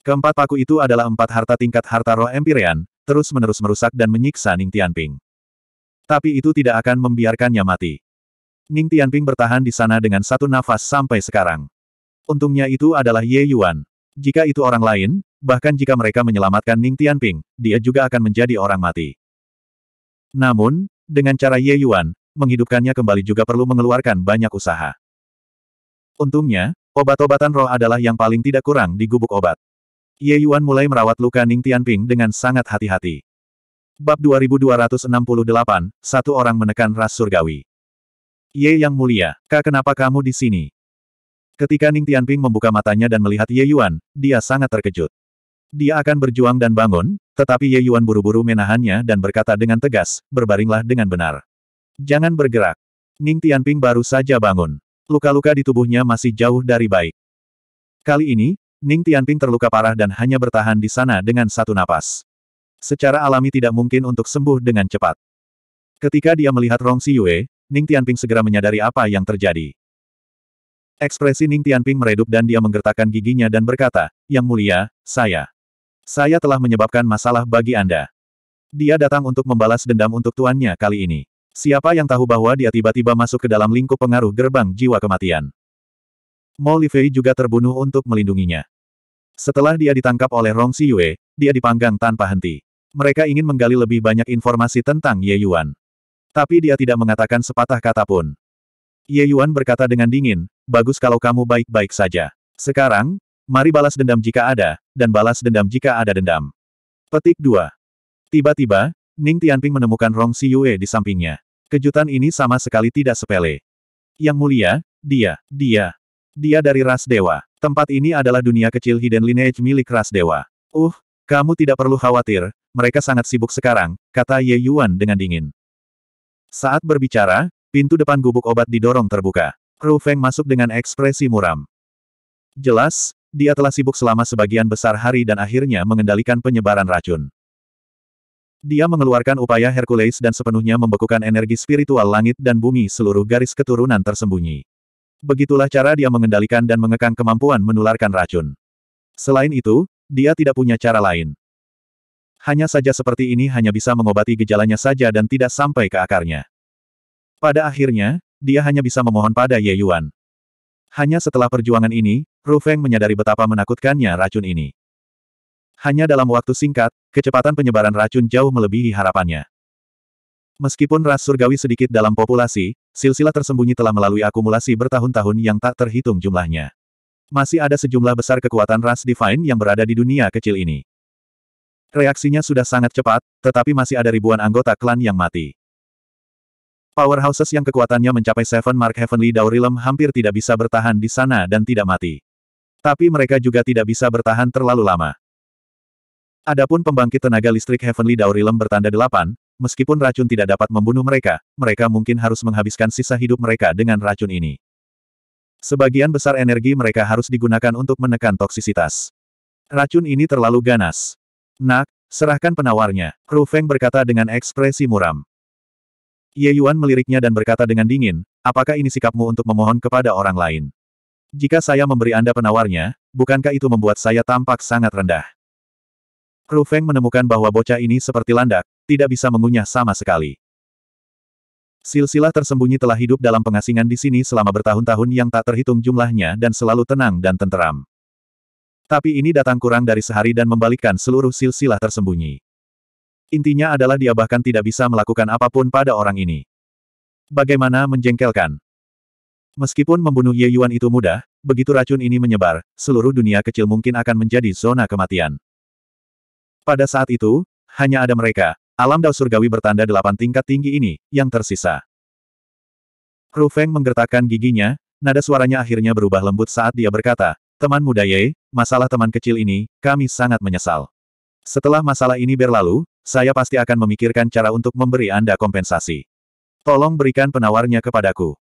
Keempat paku itu adalah empat harta tingkat harta roh Empyrean, terus-menerus merusak dan menyiksa Ning Tianping. Tapi itu tidak akan membiarkannya mati. Ning Tianping bertahan di sana dengan satu nafas sampai sekarang. Untungnya itu adalah Ye Yuan. Jika itu orang lain, bahkan jika mereka menyelamatkan Ning Tianping, dia juga akan menjadi orang mati. Namun, dengan cara Ye Yuan, menghidupkannya kembali juga perlu mengeluarkan banyak usaha. Untungnya, obat-obatan roh adalah yang paling tidak kurang di gubuk obat. Ye Yuan mulai merawat luka Ning Tianping dengan sangat hati-hati. Bab 2268, satu orang menekan ras surgawi. Ye Yang Mulia, Kak kenapa kamu di sini? Ketika Ning Tianping membuka matanya dan melihat Ye Yuan, dia sangat terkejut. Dia akan berjuang dan bangun, tetapi Ye Yuan buru-buru menahannya dan berkata dengan tegas, berbaringlah dengan benar. Jangan bergerak. Ning Tianping baru saja bangun. Luka-luka di tubuhnya masih jauh dari baik. Kali ini, Ning Tianping terluka parah dan hanya bertahan di sana dengan satu napas. Secara alami tidak mungkin untuk sembuh dengan cepat. Ketika dia melihat Rong Siyue, Ning Tianping segera menyadari apa yang terjadi. Ekspresi Ning Tianping meredup dan dia menggertakkan giginya dan berkata, Yang mulia, saya. Saya telah menyebabkan masalah bagi Anda. Dia datang untuk membalas dendam untuk tuannya kali ini. Siapa yang tahu bahwa dia tiba-tiba masuk ke dalam lingkup pengaruh gerbang jiwa kematian. Mo Lifei juga terbunuh untuk melindunginya. Setelah dia ditangkap oleh Rong Yue, dia dipanggang tanpa henti. Mereka ingin menggali lebih banyak informasi tentang Ye Yuan. Tapi dia tidak mengatakan sepatah kata pun. Ye Yuan berkata dengan dingin, Bagus kalau kamu baik-baik saja. Sekarang, mari balas dendam jika ada, dan balas dendam jika ada dendam. Petik 2. Tiba-tiba, Ning Tianping menemukan Rong Yue di sampingnya. Kejutan ini sama sekali tidak sepele. Yang mulia, dia, dia, dia dari ras dewa. Tempat ini adalah dunia kecil hidden lineage milik ras dewa. Uh, kamu tidak perlu khawatir, mereka sangat sibuk sekarang, kata Ye Yuan dengan dingin. Saat berbicara, pintu depan gubuk obat didorong terbuka. Kru Feng masuk dengan ekspresi muram. Jelas, dia telah sibuk selama sebagian besar hari dan akhirnya mengendalikan penyebaran racun. Dia mengeluarkan upaya Hercules dan sepenuhnya membekukan energi spiritual langit dan bumi seluruh garis keturunan tersembunyi. Begitulah cara dia mengendalikan dan mengekang kemampuan menularkan racun. Selain itu, dia tidak punya cara lain. Hanya saja seperti ini hanya bisa mengobati gejalanya saja dan tidak sampai ke akarnya. Pada akhirnya, dia hanya bisa memohon pada Ye Yuan. Hanya setelah perjuangan ini, Ru Feng menyadari betapa menakutkannya racun ini. Hanya dalam waktu singkat, kecepatan penyebaran racun jauh melebihi harapannya. Meskipun ras surgawi sedikit dalam populasi, silsilah tersembunyi telah melalui akumulasi bertahun-tahun yang tak terhitung jumlahnya. Masih ada sejumlah besar kekuatan ras divine yang berada di dunia kecil ini. Reaksinya sudah sangat cepat, tetapi masih ada ribuan anggota klan yang mati. Powerhouses yang kekuatannya mencapai Seven Mark Heavenly Daurilem hampir tidak bisa bertahan di sana dan tidak mati. Tapi mereka juga tidak bisa bertahan terlalu lama. Adapun pembangkit tenaga listrik Heavenly Daurilem bertanda delapan, meskipun racun tidak dapat membunuh mereka, mereka mungkin harus menghabiskan sisa hidup mereka dengan racun ini. Sebagian besar energi mereka harus digunakan untuk menekan toksisitas. Racun ini terlalu ganas. Nak, serahkan penawarnya, Ru Feng berkata dengan ekspresi muram. Ye Yuan meliriknya dan berkata dengan dingin, apakah ini sikapmu untuk memohon kepada orang lain? Jika saya memberi Anda penawarnya, bukankah itu membuat saya tampak sangat rendah? Ru Feng menemukan bahwa bocah ini seperti landak, tidak bisa mengunyah sama sekali. Silsilah tersembunyi telah hidup dalam pengasingan di sini selama bertahun-tahun yang tak terhitung jumlahnya dan selalu tenang dan tenteram. Tapi ini datang kurang dari sehari dan membalikkan seluruh silsilah tersembunyi. Intinya adalah dia bahkan tidak bisa melakukan apapun pada orang ini. Bagaimana menjengkelkan? Meskipun membunuh Ye Yuan itu mudah, begitu racun ini menyebar, seluruh dunia kecil mungkin akan menjadi zona kematian. Pada saat itu, hanya ada mereka, alam dao surgawi bertanda delapan tingkat tinggi ini, yang tersisa. Ru Feng menggertakkan giginya, nada suaranya akhirnya berubah lembut saat dia berkata, Teman muda Ye, masalah teman kecil ini, kami sangat menyesal. Setelah masalah ini berlalu, saya pasti akan memikirkan cara untuk memberi Anda kompensasi. Tolong berikan penawarnya kepadaku.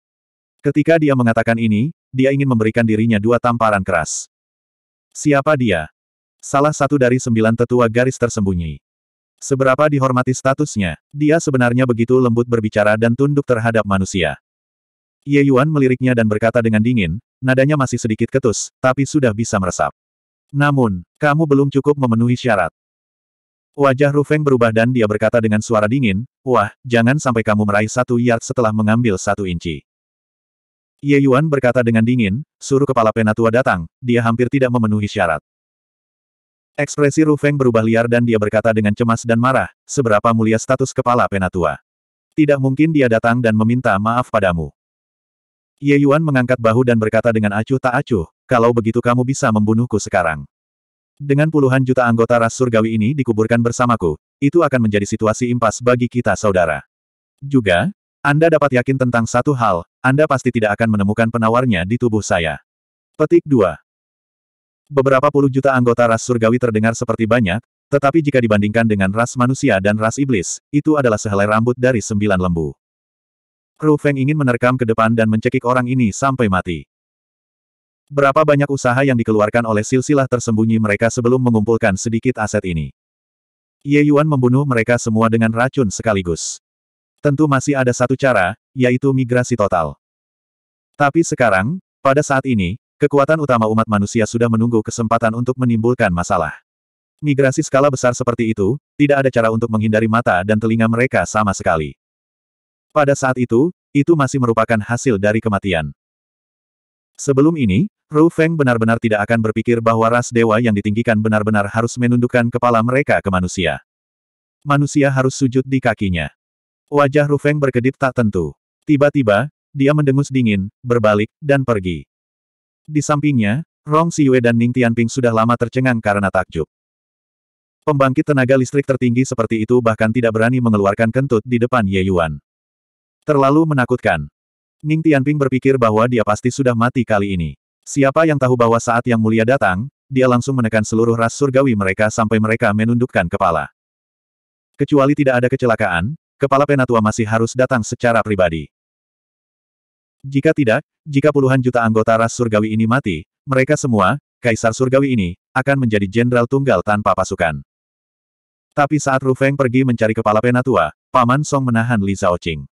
Ketika dia mengatakan ini, dia ingin memberikan dirinya dua tamparan keras. Siapa dia? Salah satu dari sembilan tetua garis tersembunyi. Seberapa dihormati statusnya, dia sebenarnya begitu lembut berbicara dan tunduk terhadap manusia. Ye Yuan meliriknya dan berkata dengan dingin, nadanya masih sedikit ketus, tapi sudah bisa meresap. Namun, kamu belum cukup memenuhi syarat. Wajah Rufeng berubah dan dia berkata dengan suara dingin, Wah, jangan sampai kamu meraih satu yard setelah mengambil satu inci. Ye Yuan berkata dengan dingin, suruh kepala penatua datang, dia hampir tidak memenuhi syarat. Ekspresi Rufeng berubah liar dan dia berkata dengan cemas dan marah, seberapa mulia status kepala penatua. Tidak mungkin dia datang dan meminta maaf padamu. Ye Yuan mengangkat bahu dan berkata dengan acuh tak acuh, kalau begitu kamu bisa membunuhku sekarang. Dengan puluhan juta anggota ras surgawi ini dikuburkan bersamaku, itu akan menjadi situasi impas bagi kita saudara. Juga, Anda dapat yakin tentang satu hal, Anda pasti tidak akan menemukan penawarnya di tubuh saya. Petik 2. Beberapa puluh juta anggota ras surgawi terdengar seperti banyak, tetapi jika dibandingkan dengan ras manusia dan ras iblis, itu adalah sehelai rambut dari sembilan lembu. Ru Feng ingin menerkam ke depan dan mencekik orang ini sampai mati. Berapa banyak usaha yang dikeluarkan oleh silsilah tersembunyi mereka sebelum mengumpulkan sedikit aset ini. Ye Yuan membunuh mereka semua dengan racun sekaligus. Tentu masih ada satu cara, yaitu migrasi total. Tapi sekarang, pada saat ini, kekuatan utama umat manusia sudah menunggu kesempatan untuk menimbulkan masalah. Migrasi skala besar seperti itu, tidak ada cara untuk menghindari mata dan telinga mereka sama sekali. Pada saat itu, itu masih merupakan hasil dari kematian. Sebelum ini, Ru Feng benar-benar tidak akan berpikir bahwa ras dewa yang ditinggikan benar-benar harus menundukkan kepala mereka ke manusia. Manusia harus sujud di kakinya. Wajah Ru Feng berkedip tak tentu. Tiba-tiba, dia mendengus dingin, berbalik, dan pergi. Di sampingnya, Rong Siyue dan Ning Tianping sudah lama tercengang karena takjub. Pembangkit tenaga listrik tertinggi seperti itu bahkan tidak berani mengeluarkan kentut di depan Ye Yuan. Terlalu menakutkan. Ning Tianping berpikir bahwa dia pasti sudah mati kali ini. Siapa yang tahu bahwa saat yang mulia datang, dia langsung menekan seluruh ras surgawi mereka sampai mereka menundukkan kepala. Kecuali tidak ada kecelakaan, kepala penatua masih harus datang secara pribadi. Jika tidak, jika puluhan juta anggota ras surgawi ini mati, mereka semua, kaisar surgawi ini, akan menjadi jenderal tunggal tanpa pasukan. Tapi saat Rufeng pergi mencari kepala penatua, Paman Song menahan Li Zhaoqing.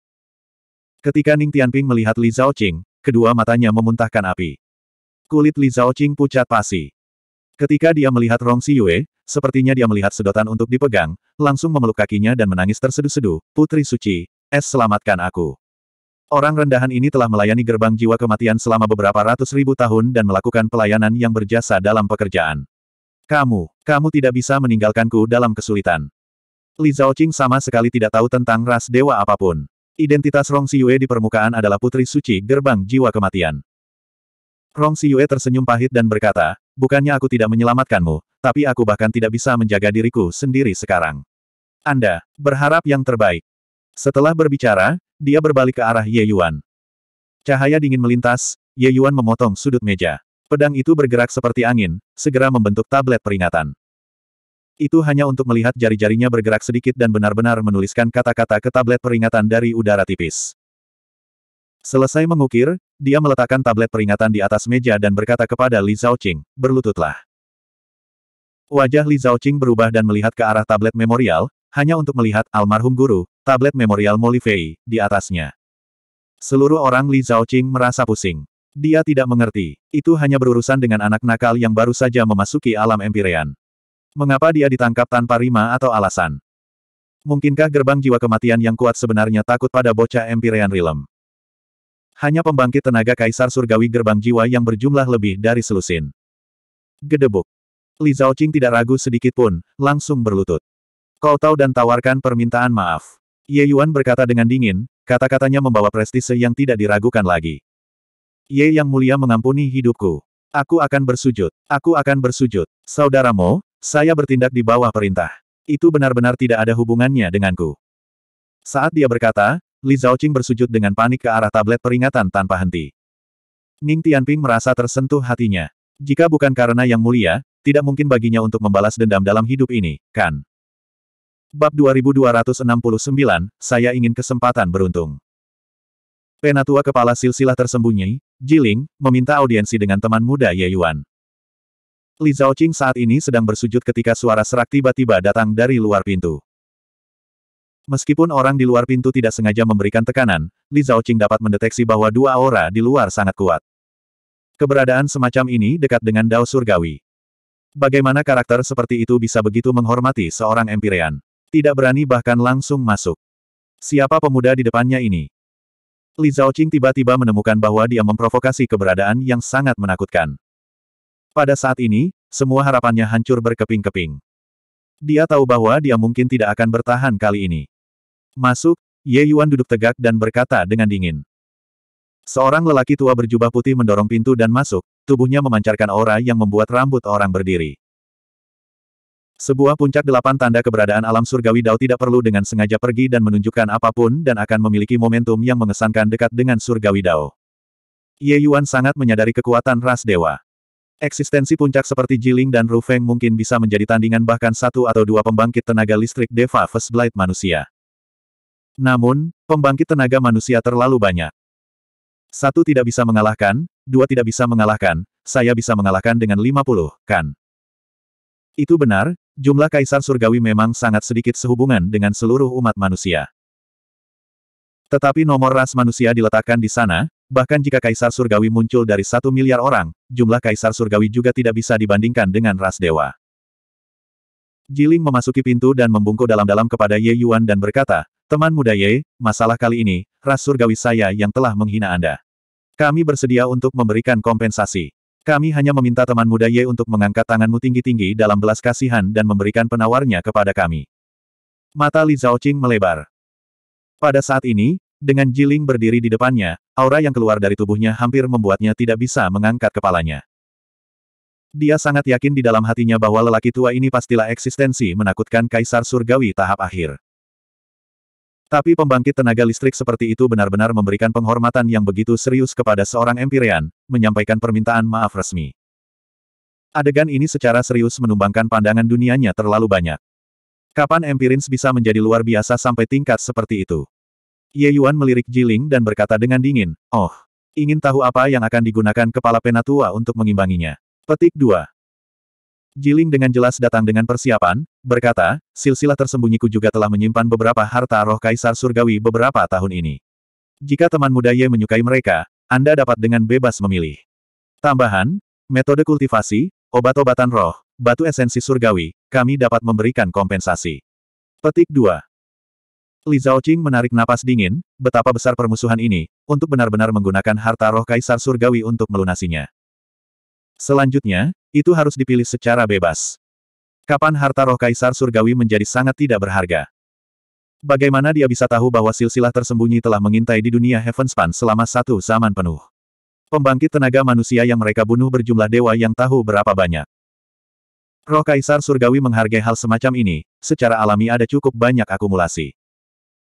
Ketika Ning Tianping melihat Li Zhaoqing, kedua matanya memuntahkan api. Kulit Li Zhaoqing pucat pasi. Ketika dia melihat Rong Siyue, sepertinya dia melihat sedotan untuk dipegang, langsung memeluk kakinya dan menangis terseduh-seduh, Putri Suci, es selamatkan aku. Orang rendahan ini telah melayani gerbang jiwa kematian selama beberapa ratus ribu tahun dan melakukan pelayanan yang berjasa dalam pekerjaan. Kamu, kamu tidak bisa meninggalkanku dalam kesulitan. Li Zhaoqing sama sekali tidak tahu tentang ras dewa apapun. Identitas Rong Siyue di permukaan adalah Putri Suci Gerbang Jiwa Kematian. Rong Siyue tersenyum pahit dan berkata, bukannya aku tidak menyelamatkanmu, tapi aku bahkan tidak bisa menjaga diriku sendiri sekarang. Anda, berharap yang terbaik. Setelah berbicara, dia berbalik ke arah Ye Yuan. Cahaya dingin melintas, Ye Yuan memotong sudut meja. Pedang itu bergerak seperti angin, segera membentuk tablet peringatan. Itu hanya untuk melihat jari-jarinya bergerak sedikit dan benar-benar menuliskan kata-kata ke tablet peringatan dari udara tipis. Selesai mengukir, dia meletakkan tablet peringatan di atas meja dan berkata kepada Li Zhaoqing, berlututlah. Wajah Li Zhaoqing berubah dan melihat ke arah tablet memorial, hanya untuk melihat almarhum guru, tablet memorial Molifei, di atasnya. Seluruh orang Li Zhaoqing merasa pusing. Dia tidak mengerti. Itu hanya berurusan dengan anak nakal yang baru saja memasuki alam empirean. Mengapa dia ditangkap tanpa rima atau alasan? Mungkinkah gerbang jiwa kematian yang kuat sebenarnya takut pada bocah Empyrean Realm? Hanya pembangkit tenaga kaisar surgawi gerbang jiwa yang berjumlah lebih dari selusin. Gedebuk. Li Zhaoqing tidak ragu sedikit pun, langsung berlutut. Kau tahu dan tawarkan permintaan maaf. Ye Yuan berkata dengan dingin, kata-katanya membawa prestise yang tidak diragukan lagi. Ye Yang Mulia mengampuni hidupku. Aku akan bersujud. Aku akan bersujud. Saudaramu, saya bertindak di bawah perintah. Itu benar-benar tidak ada hubungannya denganku. Saat dia berkata, Li Zhaoqing bersujud dengan panik ke arah tablet peringatan tanpa henti. Ning Tianping merasa tersentuh hatinya. Jika bukan karena yang mulia, tidak mungkin baginya untuk membalas dendam dalam hidup ini, kan? Bab 2269, saya ingin kesempatan beruntung. Penatua Kepala Silsilah Tersembunyi, Jiling, meminta audiensi dengan teman muda Ye Yuan. Li Zhaoqing saat ini sedang bersujud ketika suara serak tiba-tiba datang dari luar pintu. Meskipun orang di luar pintu tidak sengaja memberikan tekanan, Li Zhaoqing dapat mendeteksi bahwa dua aura di luar sangat kuat. Keberadaan semacam ini dekat dengan Dao Surgawi. Bagaimana karakter seperti itu bisa begitu menghormati seorang Empirean? Tidak berani bahkan langsung masuk. Siapa pemuda di depannya ini? Li Zhaoqing tiba-tiba menemukan bahwa dia memprovokasi keberadaan yang sangat menakutkan. Pada saat ini, semua harapannya hancur berkeping-keping. Dia tahu bahwa dia mungkin tidak akan bertahan kali ini. Masuk, Ye Yuan duduk tegak dan berkata dengan dingin. Seorang lelaki tua berjubah putih mendorong pintu dan masuk, tubuhnya memancarkan aura yang membuat rambut orang berdiri. Sebuah puncak delapan tanda keberadaan alam surgawi Dao tidak perlu dengan sengaja pergi dan menunjukkan apapun dan akan memiliki momentum yang mengesankan dekat dengan surgawi Dao. Ye Yuan sangat menyadari kekuatan ras dewa. Eksistensi puncak seperti Jiling dan Rufeng mungkin bisa menjadi tandingan bahkan satu atau dua pembangkit tenaga listrik Deva First Blight manusia. Namun, pembangkit tenaga manusia terlalu banyak. Satu tidak bisa mengalahkan, dua tidak bisa mengalahkan, saya bisa mengalahkan dengan 50, kan? Itu benar, jumlah kaisar surgawi memang sangat sedikit sehubungan dengan seluruh umat manusia. Tetapi nomor ras manusia diletakkan di sana, Bahkan jika kaisar surgawi muncul dari satu miliar orang, jumlah kaisar surgawi juga tidak bisa dibandingkan dengan ras dewa. Jiling memasuki pintu dan membungkuk dalam-dalam kepada Ye Yuan dan berkata, Teman muda Ye, masalah kali ini, ras surgawi saya yang telah menghina Anda. Kami bersedia untuk memberikan kompensasi. Kami hanya meminta teman muda Ye untuk mengangkat tanganmu tinggi-tinggi dalam belas kasihan dan memberikan penawarnya kepada kami. Mata Li Zhaoqing melebar. Pada saat ini, dengan Jiling berdiri di depannya, aura yang keluar dari tubuhnya hampir membuatnya tidak bisa mengangkat kepalanya. Dia sangat yakin di dalam hatinya bahwa lelaki tua ini pastilah eksistensi menakutkan Kaisar Surgawi tahap akhir. Tapi pembangkit tenaga listrik seperti itu benar-benar memberikan penghormatan yang begitu serius kepada seorang Empyrean, menyampaikan permintaan maaf resmi. Adegan ini secara serius menumbangkan pandangan dunianya terlalu banyak. Kapan Empirins bisa menjadi luar biasa sampai tingkat seperti itu? Ye Yuan melirik Jiling dan berkata dengan dingin, Oh, ingin tahu apa yang akan digunakan kepala penatua untuk mengimbanginya. Petik 2. Jiling dengan jelas datang dengan persiapan, berkata, silsilah tersembunyiku juga telah menyimpan beberapa harta roh kaisar surgawi beberapa tahun ini. Jika teman muda Ye menyukai mereka, Anda dapat dengan bebas memilih. Tambahan, metode kultivasi, obat-obatan roh, batu esensi surgawi, kami dapat memberikan kompensasi. Petik 2. Li Zhaoqing menarik napas dingin, betapa besar permusuhan ini, untuk benar-benar menggunakan harta roh kaisar surgawi untuk melunasinya. Selanjutnya, itu harus dipilih secara bebas. Kapan harta roh kaisar surgawi menjadi sangat tidak berharga? Bagaimana dia bisa tahu bahwa silsilah tersembunyi telah mengintai di dunia Heavenspan selama satu zaman penuh? Pembangkit tenaga manusia yang mereka bunuh berjumlah dewa yang tahu berapa banyak. Roh Kaisar Surgawi menghargai hal semacam ini, secara alami ada cukup banyak akumulasi.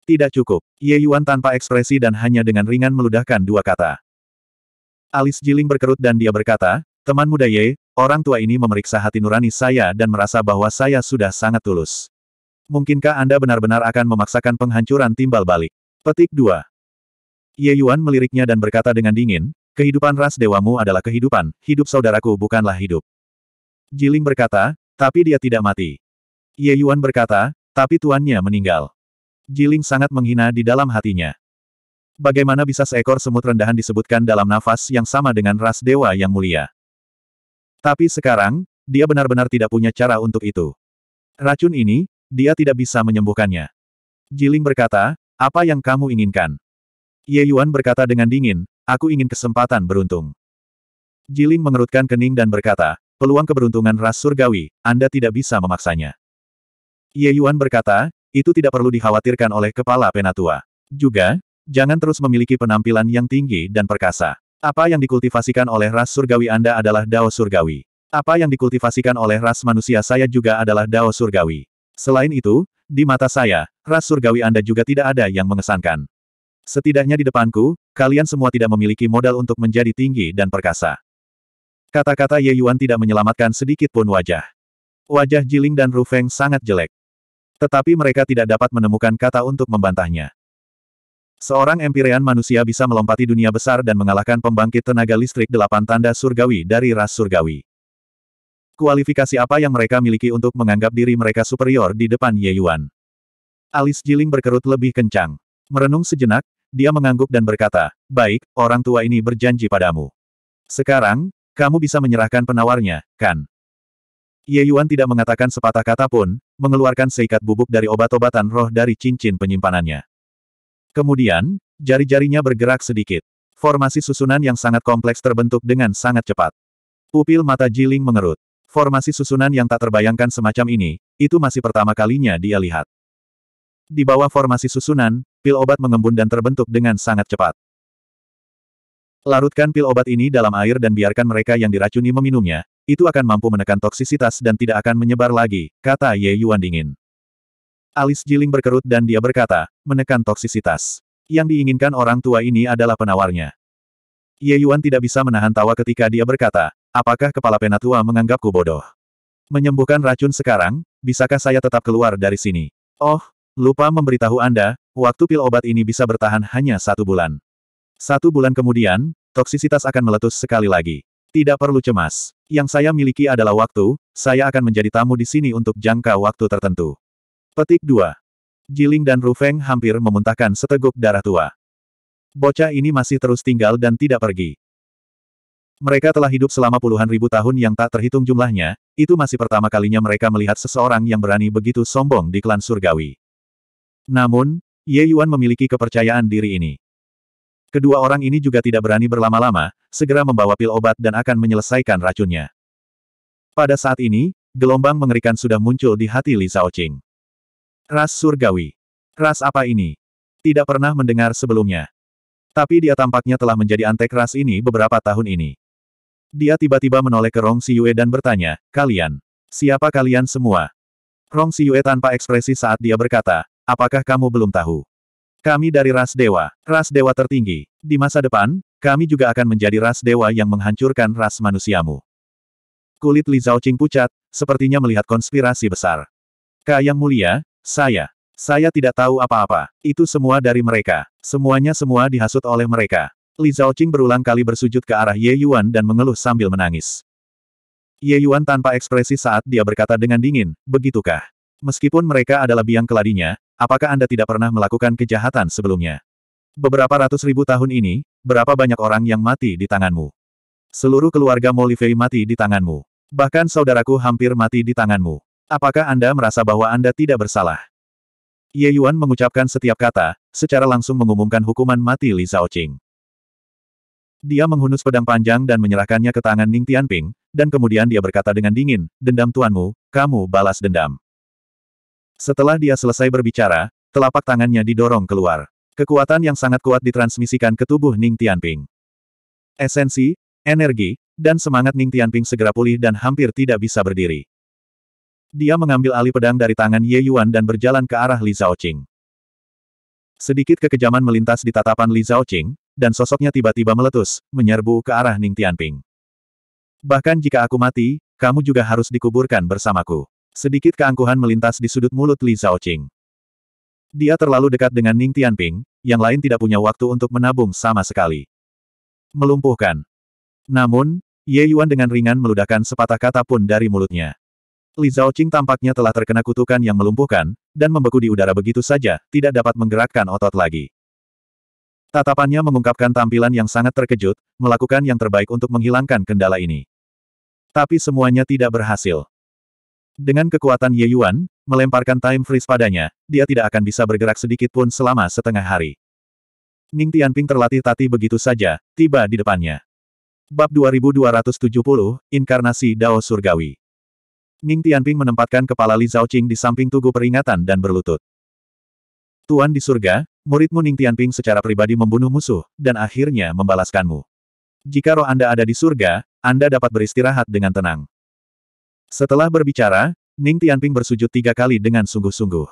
Tidak cukup. Ye Yuan tanpa ekspresi dan hanya dengan ringan meludahkan dua kata. Alis Jiling berkerut dan dia berkata, Teman muda Ye, orang tua ini memeriksa hati nurani saya dan merasa bahwa saya sudah sangat tulus. Mungkinkah Anda benar-benar akan memaksakan penghancuran timbal balik? Petik 2. Ye Yuan meliriknya dan berkata dengan dingin, Kehidupan ras dewamu adalah kehidupan, hidup saudaraku bukanlah hidup. Jiling berkata, tapi dia tidak mati. Ye Yuan berkata, tapi tuannya meninggal. Jiling sangat menghina di dalam hatinya. Bagaimana bisa seekor semut rendahan disebutkan dalam nafas yang sama dengan ras dewa yang mulia? Tapi sekarang, dia benar-benar tidak punya cara untuk itu. Racun ini, dia tidak bisa menyembuhkannya. Jiling berkata, apa yang kamu inginkan? Ye Yuan berkata dengan dingin, aku ingin kesempatan beruntung. Jiling mengerutkan kening dan berkata, peluang keberuntungan ras surgawi, Anda tidak bisa memaksanya. Ye Yuan berkata, itu tidak perlu dikhawatirkan oleh kepala penatua. Juga, jangan terus memiliki penampilan yang tinggi dan perkasa. Apa yang dikultivasikan oleh ras surgawi Anda adalah Dao surgawi. Apa yang dikultivasikan oleh ras manusia saya juga adalah Dao surgawi. Selain itu, di mata saya, ras surgawi Anda juga tidak ada yang mengesankan. Setidaknya di depanku, kalian semua tidak memiliki modal untuk menjadi tinggi dan perkasa. Kata-kata Ye Yuan tidak menyelamatkan sedikit pun wajah. Wajah Jiling dan Rufeng sangat jelek. Tetapi mereka tidak dapat menemukan kata untuk membantahnya. Seorang empirean manusia bisa melompati dunia besar dan mengalahkan pembangkit tenaga listrik delapan tanda surgawi dari ras surgawi. Kualifikasi apa yang mereka miliki untuk menganggap diri mereka superior di depan Ye Yuan? Alis Jiling berkerut lebih kencang. Merenung sejenak, dia mengangguk dan berkata, Baik, orang tua ini berjanji padamu. Sekarang, kamu bisa menyerahkan penawarnya, kan? Ye Yuan tidak mengatakan sepatah kata pun, mengeluarkan seikat bubuk dari obat-obatan roh dari cincin penyimpanannya. Kemudian, jari-jarinya bergerak sedikit. Formasi susunan yang sangat kompleks terbentuk dengan sangat cepat. Pupil mata Jiling mengerut. Formasi susunan yang tak terbayangkan semacam ini, itu masih pertama kalinya dia lihat. Di bawah formasi susunan, pil obat mengembun dan terbentuk dengan sangat cepat. Larutkan pil obat ini dalam air dan biarkan mereka yang diracuni meminumnya, itu akan mampu menekan toksisitas dan tidak akan menyebar lagi, kata Ye Yuan dingin. Alis Jiling berkerut dan dia berkata, menekan toksisitas. Yang diinginkan orang tua ini adalah penawarnya. Ye Yuan tidak bisa menahan tawa ketika dia berkata, apakah kepala penatua menganggapku bodoh? Menyembuhkan racun sekarang, bisakah saya tetap keluar dari sini? Oh, lupa memberitahu Anda, waktu pil obat ini bisa bertahan hanya satu bulan. Satu bulan kemudian, toksisitas akan meletus sekali lagi. Tidak perlu cemas. Yang saya miliki adalah waktu, saya akan menjadi tamu di sini untuk jangka waktu tertentu. Petik 2. Jiling dan Rufeng hampir memuntahkan seteguk darah tua. Bocah ini masih terus tinggal dan tidak pergi. Mereka telah hidup selama puluhan ribu tahun yang tak terhitung jumlahnya, itu masih pertama kalinya mereka melihat seseorang yang berani begitu sombong di klan surgawi. Namun, Ye Yuan memiliki kepercayaan diri ini. Kedua orang ini juga tidak berani berlama-lama, segera membawa pil obat dan akan menyelesaikan racunnya. Pada saat ini, gelombang mengerikan sudah muncul di hati Li Zhaoqing. Ras surgawi. Ras apa ini? Tidak pernah mendengar sebelumnya. Tapi dia tampaknya telah menjadi antek ras ini beberapa tahun ini. Dia tiba-tiba menoleh ke Rong Siyue dan bertanya, kalian, siapa kalian semua? Rong Siyue tanpa ekspresi saat dia berkata, apakah kamu belum tahu? Kami dari ras dewa, ras dewa tertinggi. Di masa depan, kami juga akan menjadi ras dewa yang menghancurkan ras manusiamu. Kulit Li Zhaoqing pucat, sepertinya melihat konspirasi besar. Kak Yang Mulia, saya. Saya tidak tahu apa-apa. Itu semua dari mereka. Semuanya semua dihasut oleh mereka. Li Zhaoqing berulang kali bersujud ke arah Ye Yuan dan mengeluh sambil menangis. Ye Yuan tanpa ekspresi saat dia berkata dengan dingin, begitukah? Meskipun mereka adalah biang keladinya, apakah Anda tidak pernah melakukan kejahatan sebelumnya? Beberapa ratus ribu tahun ini, berapa banyak orang yang mati di tanganmu? Seluruh keluarga Molivei mati di tanganmu. Bahkan saudaraku hampir mati di tanganmu. Apakah Anda merasa bahwa Anda tidak bersalah? Ye Yuan mengucapkan setiap kata, secara langsung mengumumkan hukuman mati Li Zhaoqing. Dia menghunus pedang panjang dan menyerahkannya ke tangan Ning Tianping, dan kemudian dia berkata dengan dingin, Dendam tuanmu, kamu balas dendam. Setelah dia selesai berbicara, telapak tangannya didorong keluar. Kekuatan yang sangat kuat ditransmisikan ke tubuh Ning Tianping. Esensi, energi, dan semangat Ning Tianping segera pulih dan hampir tidak bisa berdiri. Dia mengambil alih pedang dari tangan Ye Yuan dan berjalan ke arah Li Zhaoqing. Sedikit kekejaman melintas di tatapan Li Zhaoqing, dan sosoknya tiba-tiba meletus, menyerbu ke arah Ning Tianping. Bahkan jika aku mati, kamu juga harus dikuburkan bersamaku. Sedikit keangkuhan melintas di sudut mulut Li Zhaoqing. Dia terlalu dekat dengan Ning Tianping, yang lain tidak punya waktu untuk menabung sama sekali. Melumpuhkan. Namun, Ye Yuan dengan ringan meludahkan sepatah kata pun dari mulutnya. Li Zhaoqing tampaknya telah terkena kutukan yang melumpuhkan, dan membeku di udara begitu saja, tidak dapat menggerakkan otot lagi. Tatapannya mengungkapkan tampilan yang sangat terkejut, melakukan yang terbaik untuk menghilangkan kendala ini. Tapi semuanya tidak berhasil. Dengan kekuatan Ye Yuan, melemparkan time freeze padanya, dia tidak akan bisa bergerak sedikit pun selama setengah hari. Ning Tianping terlatih tati begitu saja, tiba di depannya. Bab 2270, Inkarnasi Dao Surgawi. Ning Tianping menempatkan kepala Li Zhaoqing di samping tugu peringatan dan berlutut. Tuan di surga, muridmu Ning Tianping secara pribadi membunuh musuh, dan akhirnya membalaskanmu. Jika roh Anda ada di surga, Anda dapat beristirahat dengan tenang. Setelah berbicara, Ning Tianping bersujud tiga kali dengan sungguh-sungguh.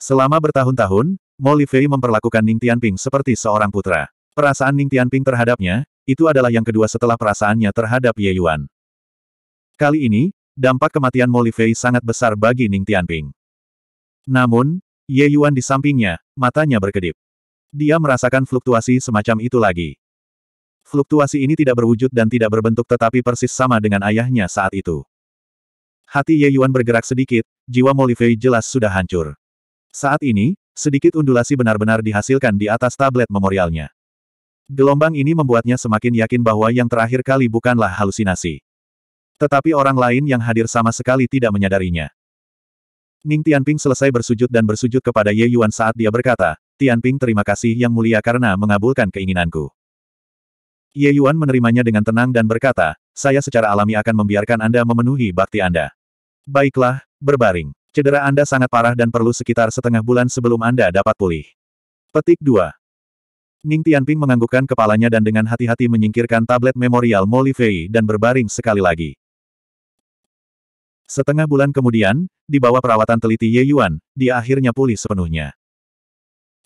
Selama bertahun-tahun, Mo Fei memperlakukan Ning Tianping seperti seorang putra. Perasaan Ning Tianping terhadapnya, itu adalah yang kedua setelah perasaannya terhadap Ye Yuan. Kali ini, dampak kematian Mo Fei sangat besar bagi Ning Tianping. Namun, Ye Yuan di sampingnya, matanya berkedip. Dia merasakan fluktuasi semacam itu lagi. Fluktuasi ini tidak berwujud dan tidak berbentuk tetapi persis sama dengan ayahnya saat itu. Hati Ye Yuan bergerak sedikit, jiwa Molivei jelas sudah hancur. Saat ini, sedikit undulasi benar-benar dihasilkan di atas tablet memorialnya. Gelombang ini membuatnya semakin yakin bahwa yang terakhir kali bukanlah halusinasi. Tetapi orang lain yang hadir sama sekali tidak menyadarinya. Ning Tianping selesai bersujud dan bersujud kepada Ye Yuan saat dia berkata, Tianping terima kasih yang mulia karena mengabulkan keinginanku. Ye Yuan menerimanya dengan tenang dan berkata, saya secara alami akan membiarkan Anda memenuhi bakti Anda. Baiklah, berbaring. Cedera Anda sangat parah dan perlu sekitar setengah bulan sebelum Anda dapat pulih. Petik 2. Ning Tianping menganggukkan kepalanya dan dengan hati-hati menyingkirkan tablet memorial Molly Fei dan berbaring sekali lagi. Setengah bulan kemudian, di bawah perawatan teliti Ye Yuan, dia akhirnya pulih sepenuhnya.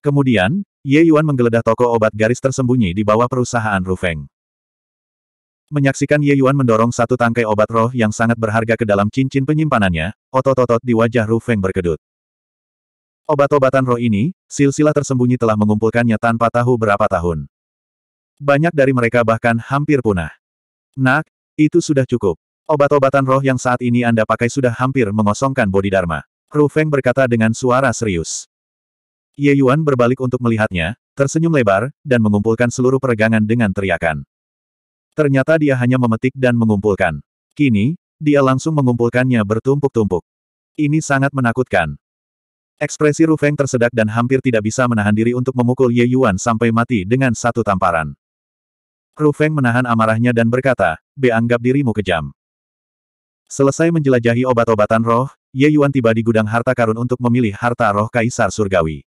Kemudian, Ye Yuan menggeledah toko obat garis tersembunyi di bawah perusahaan Rufeng. Menyaksikan Ye Yuan mendorong satu tangkai obat roh yang sangat berharga ke dalam cincin penyimpanannya, otot-otot di wajah Ru Feng berkedut. Obat-obatan roh ini, silsilah tersembunyi telah mengumpulkannya tanpa tahu berapa tahun. Banyak dari mereka bahkan hampir punah. Nak, itu sudah cukup. Obat-obatan roh yang saat ini Anda pakai sudah hampir mengosongkan Dharma. Ru Feng berkata dengan suara serius. Ye Yuan berbalik untuk melihatnya, tersenyum lebar, dan mengumpulkan seluruh peregangan dengan teriakan. Ternyata dia hanya memetik dan mengumpulkan. Kini, dia langsung mengumpulkannya bertumpuk-tumpuk. Ini sangat menakutkan. Ekspresi Ru Feng tersedak dan hampir tidak bisa menahan diri untuk memukul Ye Yuan sampai mati dengan satu tamparan. Ru Feng menahan amarahnya dan berkata, Beanggap dirimu kejam. Selesai menjelajahi obat-obatan roh, Ye Yuan tiba di gudang harta karun untuk memilih harta roh Kaisar Surgawi.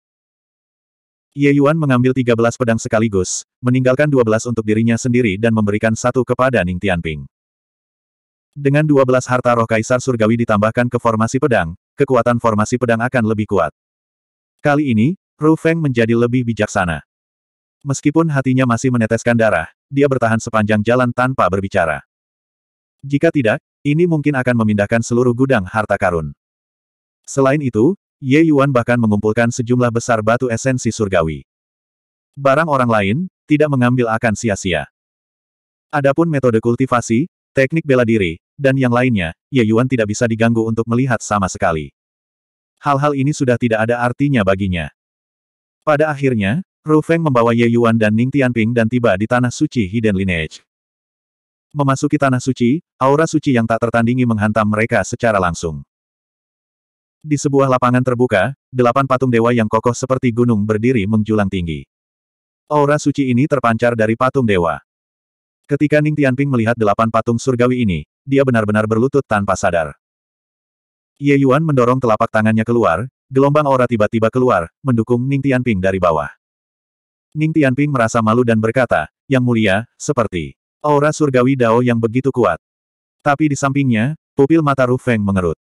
Ye Yuan mengambil 13 pedang sekaligus, meninggalkan 12 untuk dirinya sendiri dan memberikan satu kepada Ning Tianping. Dengan 12 harta roh kaisar surgawi ditambahkan ke formasi pedang, kekuatan formasi pedang akan lebih kuat. Kali ini, Ru Feng menjadi lebih bijaksana. Meskipun hatinya masih meneteskan darah, dia bertahan sepanjang jalan tanpa berbicara. Jika tidak, ini mungkin akan memindahkan seluruh gudang harta karun. Selain itu, Ye Yuan bahkan mengumpulkan sejumlah besar batu esensi surgawi. Barang orang lain, tidak mengambil akan sia-sia. Adapun metode kultivasi, teknik bela diri, dan yang lainnya, Ye Yuan tidak bisa diganggu untuk melihat sama sekali. Hal-hal ini sudah tidak ada artinya baginya. Pada akhirnya, Ru Feng membawa Ye Yuan dan Ning Tianping dan tiba di Tanah Suci Hidden Lineage. Memasuki Tanah Suci, aura suci yang tak tertandingi menghantam mereka secara langsung. Di sebuah lapangan terbuka, delapan patung dewa yang kokoh seperti gunung berdiri menjulang tinggi. Aura suci ini terpancar dari patung dewa. Ketika Ning Tianping melihat delapan patung surgawi ini, dia benar-benar berlutut tanpa sadar. Ye Yuan mendorong telapak tangannya keluar, gelombang aura tiba-tiba keluar, mendukung Ning Tianping dari bawah. Ning Tianping merasa malu dan berkata, Yang mulia, seperti aura surgawi Dao yang begitu kuat. Tapi di sampingnya, pupil mata Rufeng mengerut.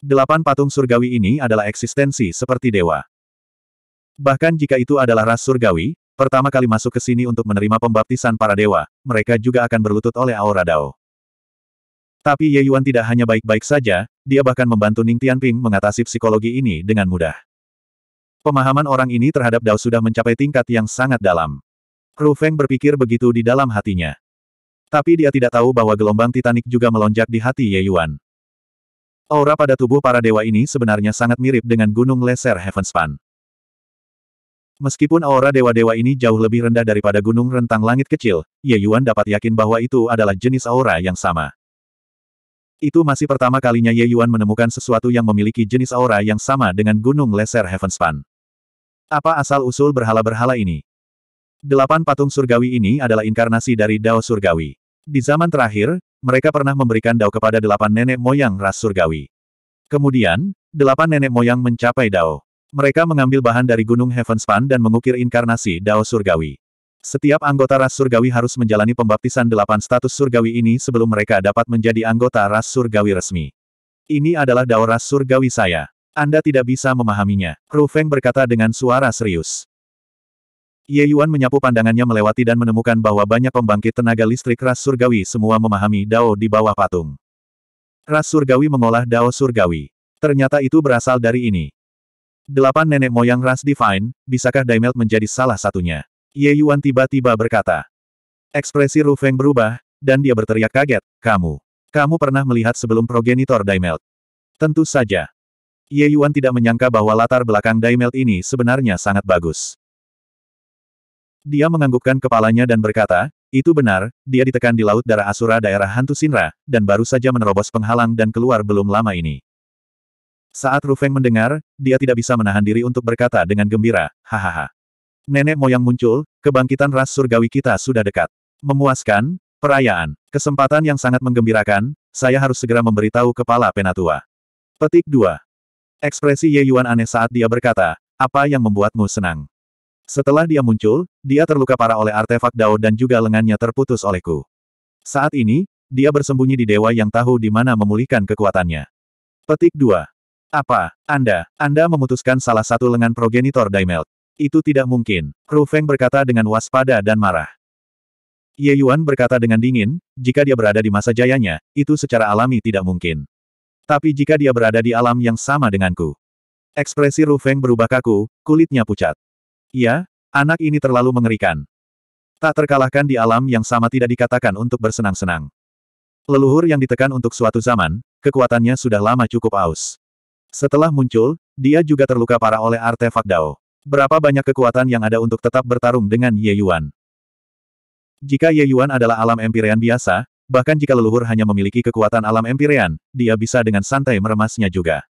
Delapan patung surgawi ini adalah eksistensi seperti dewa. Bahkan jika itu adalah ras surgawi, pertama kali masuk ke sini untuk menerima pembaptisan para dewa, mereka juga akan berlutut oleh aura Dao. Tapi Ye Yuan tidak hanya baik-baik saja, dia bahkan membantu Ning Tianping mengatasi psikologi ini dengan mudah. Pemahaman orang ini terhadap Dao sudah mencapai tingkat yang sangat dalam. Ru Feng berpikir begitu di dalam hatinya. Tapi dia tidak tahu bahwa gelombang Titanic juga melonjak di hati Ye Yuan. Aura pada tubuh para dewa ini sebenarnya sangat mirip dengan Gunung Lesser Heavenspan. Meskipun aura dewa-dewa ini jauh lebih rendah daripada gunung rentang langit kecil, Ye Yuan dapat yakin bahwa itu adalah jenis aura yang sama. Itu masih pertama kalinya Ye Yuan menemukan sesuatu yang memiliki jenis aura yang sama dengan Gunung Lesser Heavenspan. Apa asal-usul berhala-berhala ini? Delapan patung surgawi ini adalah inkarnasi dari Dao Surgawi. Di zaman terakhir, mereka pernah memberikan dao kepada delapan nenek moyang ras surgawi. Kemudian, delapan nenek moyang mencapai dao. Mereka mengambil bahan dari Gunung Heavenspan dan mengukir inkarnasi dao surgawi. Setiap anggota ras surgawi harus menjalani pembaptisan delapan status surgawi ini sebelum mereka dapat menjadi anggota ras surgawi resmi. Ini adalah dao ras surgawi saya. Anda tidak bisa memahaminya, Rufeng berkata dengan suara serius. Ye Yuan menyapu pandangannya melewati dan menemukan bahwa banyak pembangkit tenaga listrik ras surgawi semua memahami Dao di bawah patung. Ras surgawi mengolah Dao surgawi. Ternyata itu berasal dari ini. Delapan nenek moyang ras divine, bisakah Daimelt menjadi salah satunya? Ye Yuan tiba-tiba berkata. Ekspresi Ru Feng berubah, dan dia berteriak kaget, kamu. Kamu pernah melihat sebelum progenitor Daimelt. Tentu saja. Ye Yuan tidak menyangka bahwa latar belakang Daimelt ini sebenarnya sangat bagus. Dia menganggukkan kepalanya dan berkata, itu benar, dia ditekan di Laut Darah Asura daerah Hantu Sinra, dan baru saja menerobos penghalang dan keluar belum lama ini. Saat Rufeng mendengar, dia tidak bisa menahan diri untuk berkata dengan gembira, hahaha. Nenek moyang muncul, kebangkitan ras surgawi kita sudah dekat. Memuaskan, perayaan, kesempatan yang sangat menggembirakan, saya harus segera memberitahu kepala penatua. Petik 2. Ekspresi Ye Yuan aneh saat dia berkata, apa yang membuatmu senang? Setelah dia muncul, dia terluka parah oleh artefak Dao dan juga lengannya terputus olehku. Saat ini, dia bersembunyi di dewa yang tahu di mana memulihkan kekuatannya. Petik 2. Apa, Anda, Anda memutuskan salah satu lengan progenitor Daimelt? Itu tidak mungkin, Rufeng berkata dengan waspada dan marah. Ye Yuan berkata dengan dingin, jika dia berada di masa jayanya, itu secara alami tidak mungkin. Tapi jika dia berada di alam yang sama denganku. Ekspresi Rufeng berubah kaku, kulitnya pucat. Iya, anak ini terlalu mengerikan. Tak terkalahkan di alam yang sama tidak dikatakan untuk bersenang-senang. Leluhur yang ditekan untuk suatu zaman, kekuatannya sudah lama cukup aus. Setelah muncul, dia juga terluka parah oleh artefak Dao. Berapa banyak kekuatan yang ada untuk tetap bertarung dengan Ye Yuan? Jika Ye Yuan adalah alam Empyrean biasa, bahkan jika leluhur hanya memiliki kekuatan alam Empyrean, dia bisa dengan santai meremasnya juga.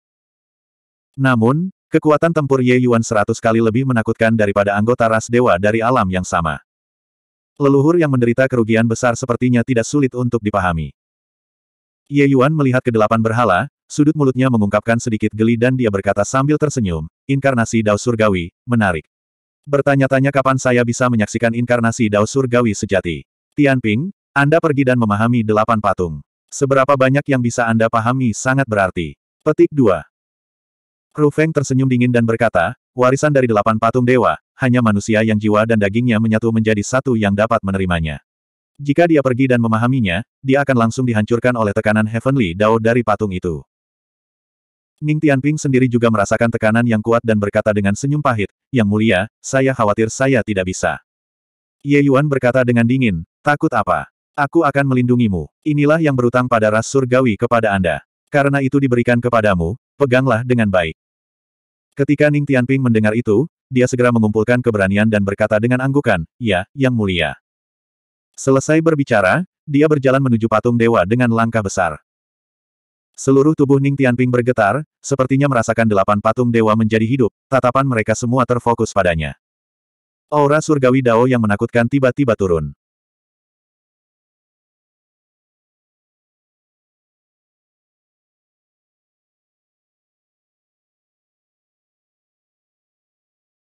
Namun, Kekuatan tempur Ye Yuan seratus kali lebih menakutkan daripada anggota ras dewa dari alam yang sama. Leluhur yang menderita kerugian besar sepertinya tidak sulit untuk dipahami. Ye Yuan melihat kedelapan berhala, sudut mulutnya mengungkapkan sedikit geli dan dia berkata sambil tersenyum, inkarnasi Dao Surgawi, menarik. Bertanya-tanya kapan saya bisa menyaksikan inkarnasi Dao Surgawi sejati. Tianping, Anda pergi dan memahami delapan patung. Seberapa banyak yang bisa Anda pahami sangat berarti. Petik 2. Kru Feng tersenyum dingin dan berkata, warisan dari delapan patung dewa, hanya manusia yang jiwa dan dagingnya menyatu menjadi satu yang dapat menerimanya. Jika dia pergi dan memahaminya, dia akan langsung dihancurkan oleh tekanan Heavenly Dao dari patung itu. Ning Tianping sendiri juga merasakan tekanan yang kuat dan berkata dengan senyum pahit, Yang mulia, saya khawatir saya tidak bisa. Ye Yuan berkata dengan dingin, takut apa? Aku akan melindungimu. Inilah yang berutang pada ras surgawi kepada Anda. Karena itu diberikan kepadamu, peganglah dengan baik. Ketika Ning Tianping mendengar itu, dia segera mengumpulkan keberanian dan berkata dengan anggukan, Ya, Yang Mulia. Selesai berbicara, dia berjalan menuju patung dewa dengan langkah besar. Seluruh tubuh Ning Tianping bergetar, sepertinya merasakan delapan patung dewa menjadi hidup, tatapan mereka semua terfokus padanya. Aura surgawi Dao yang menakutkan tiba-tiba turun.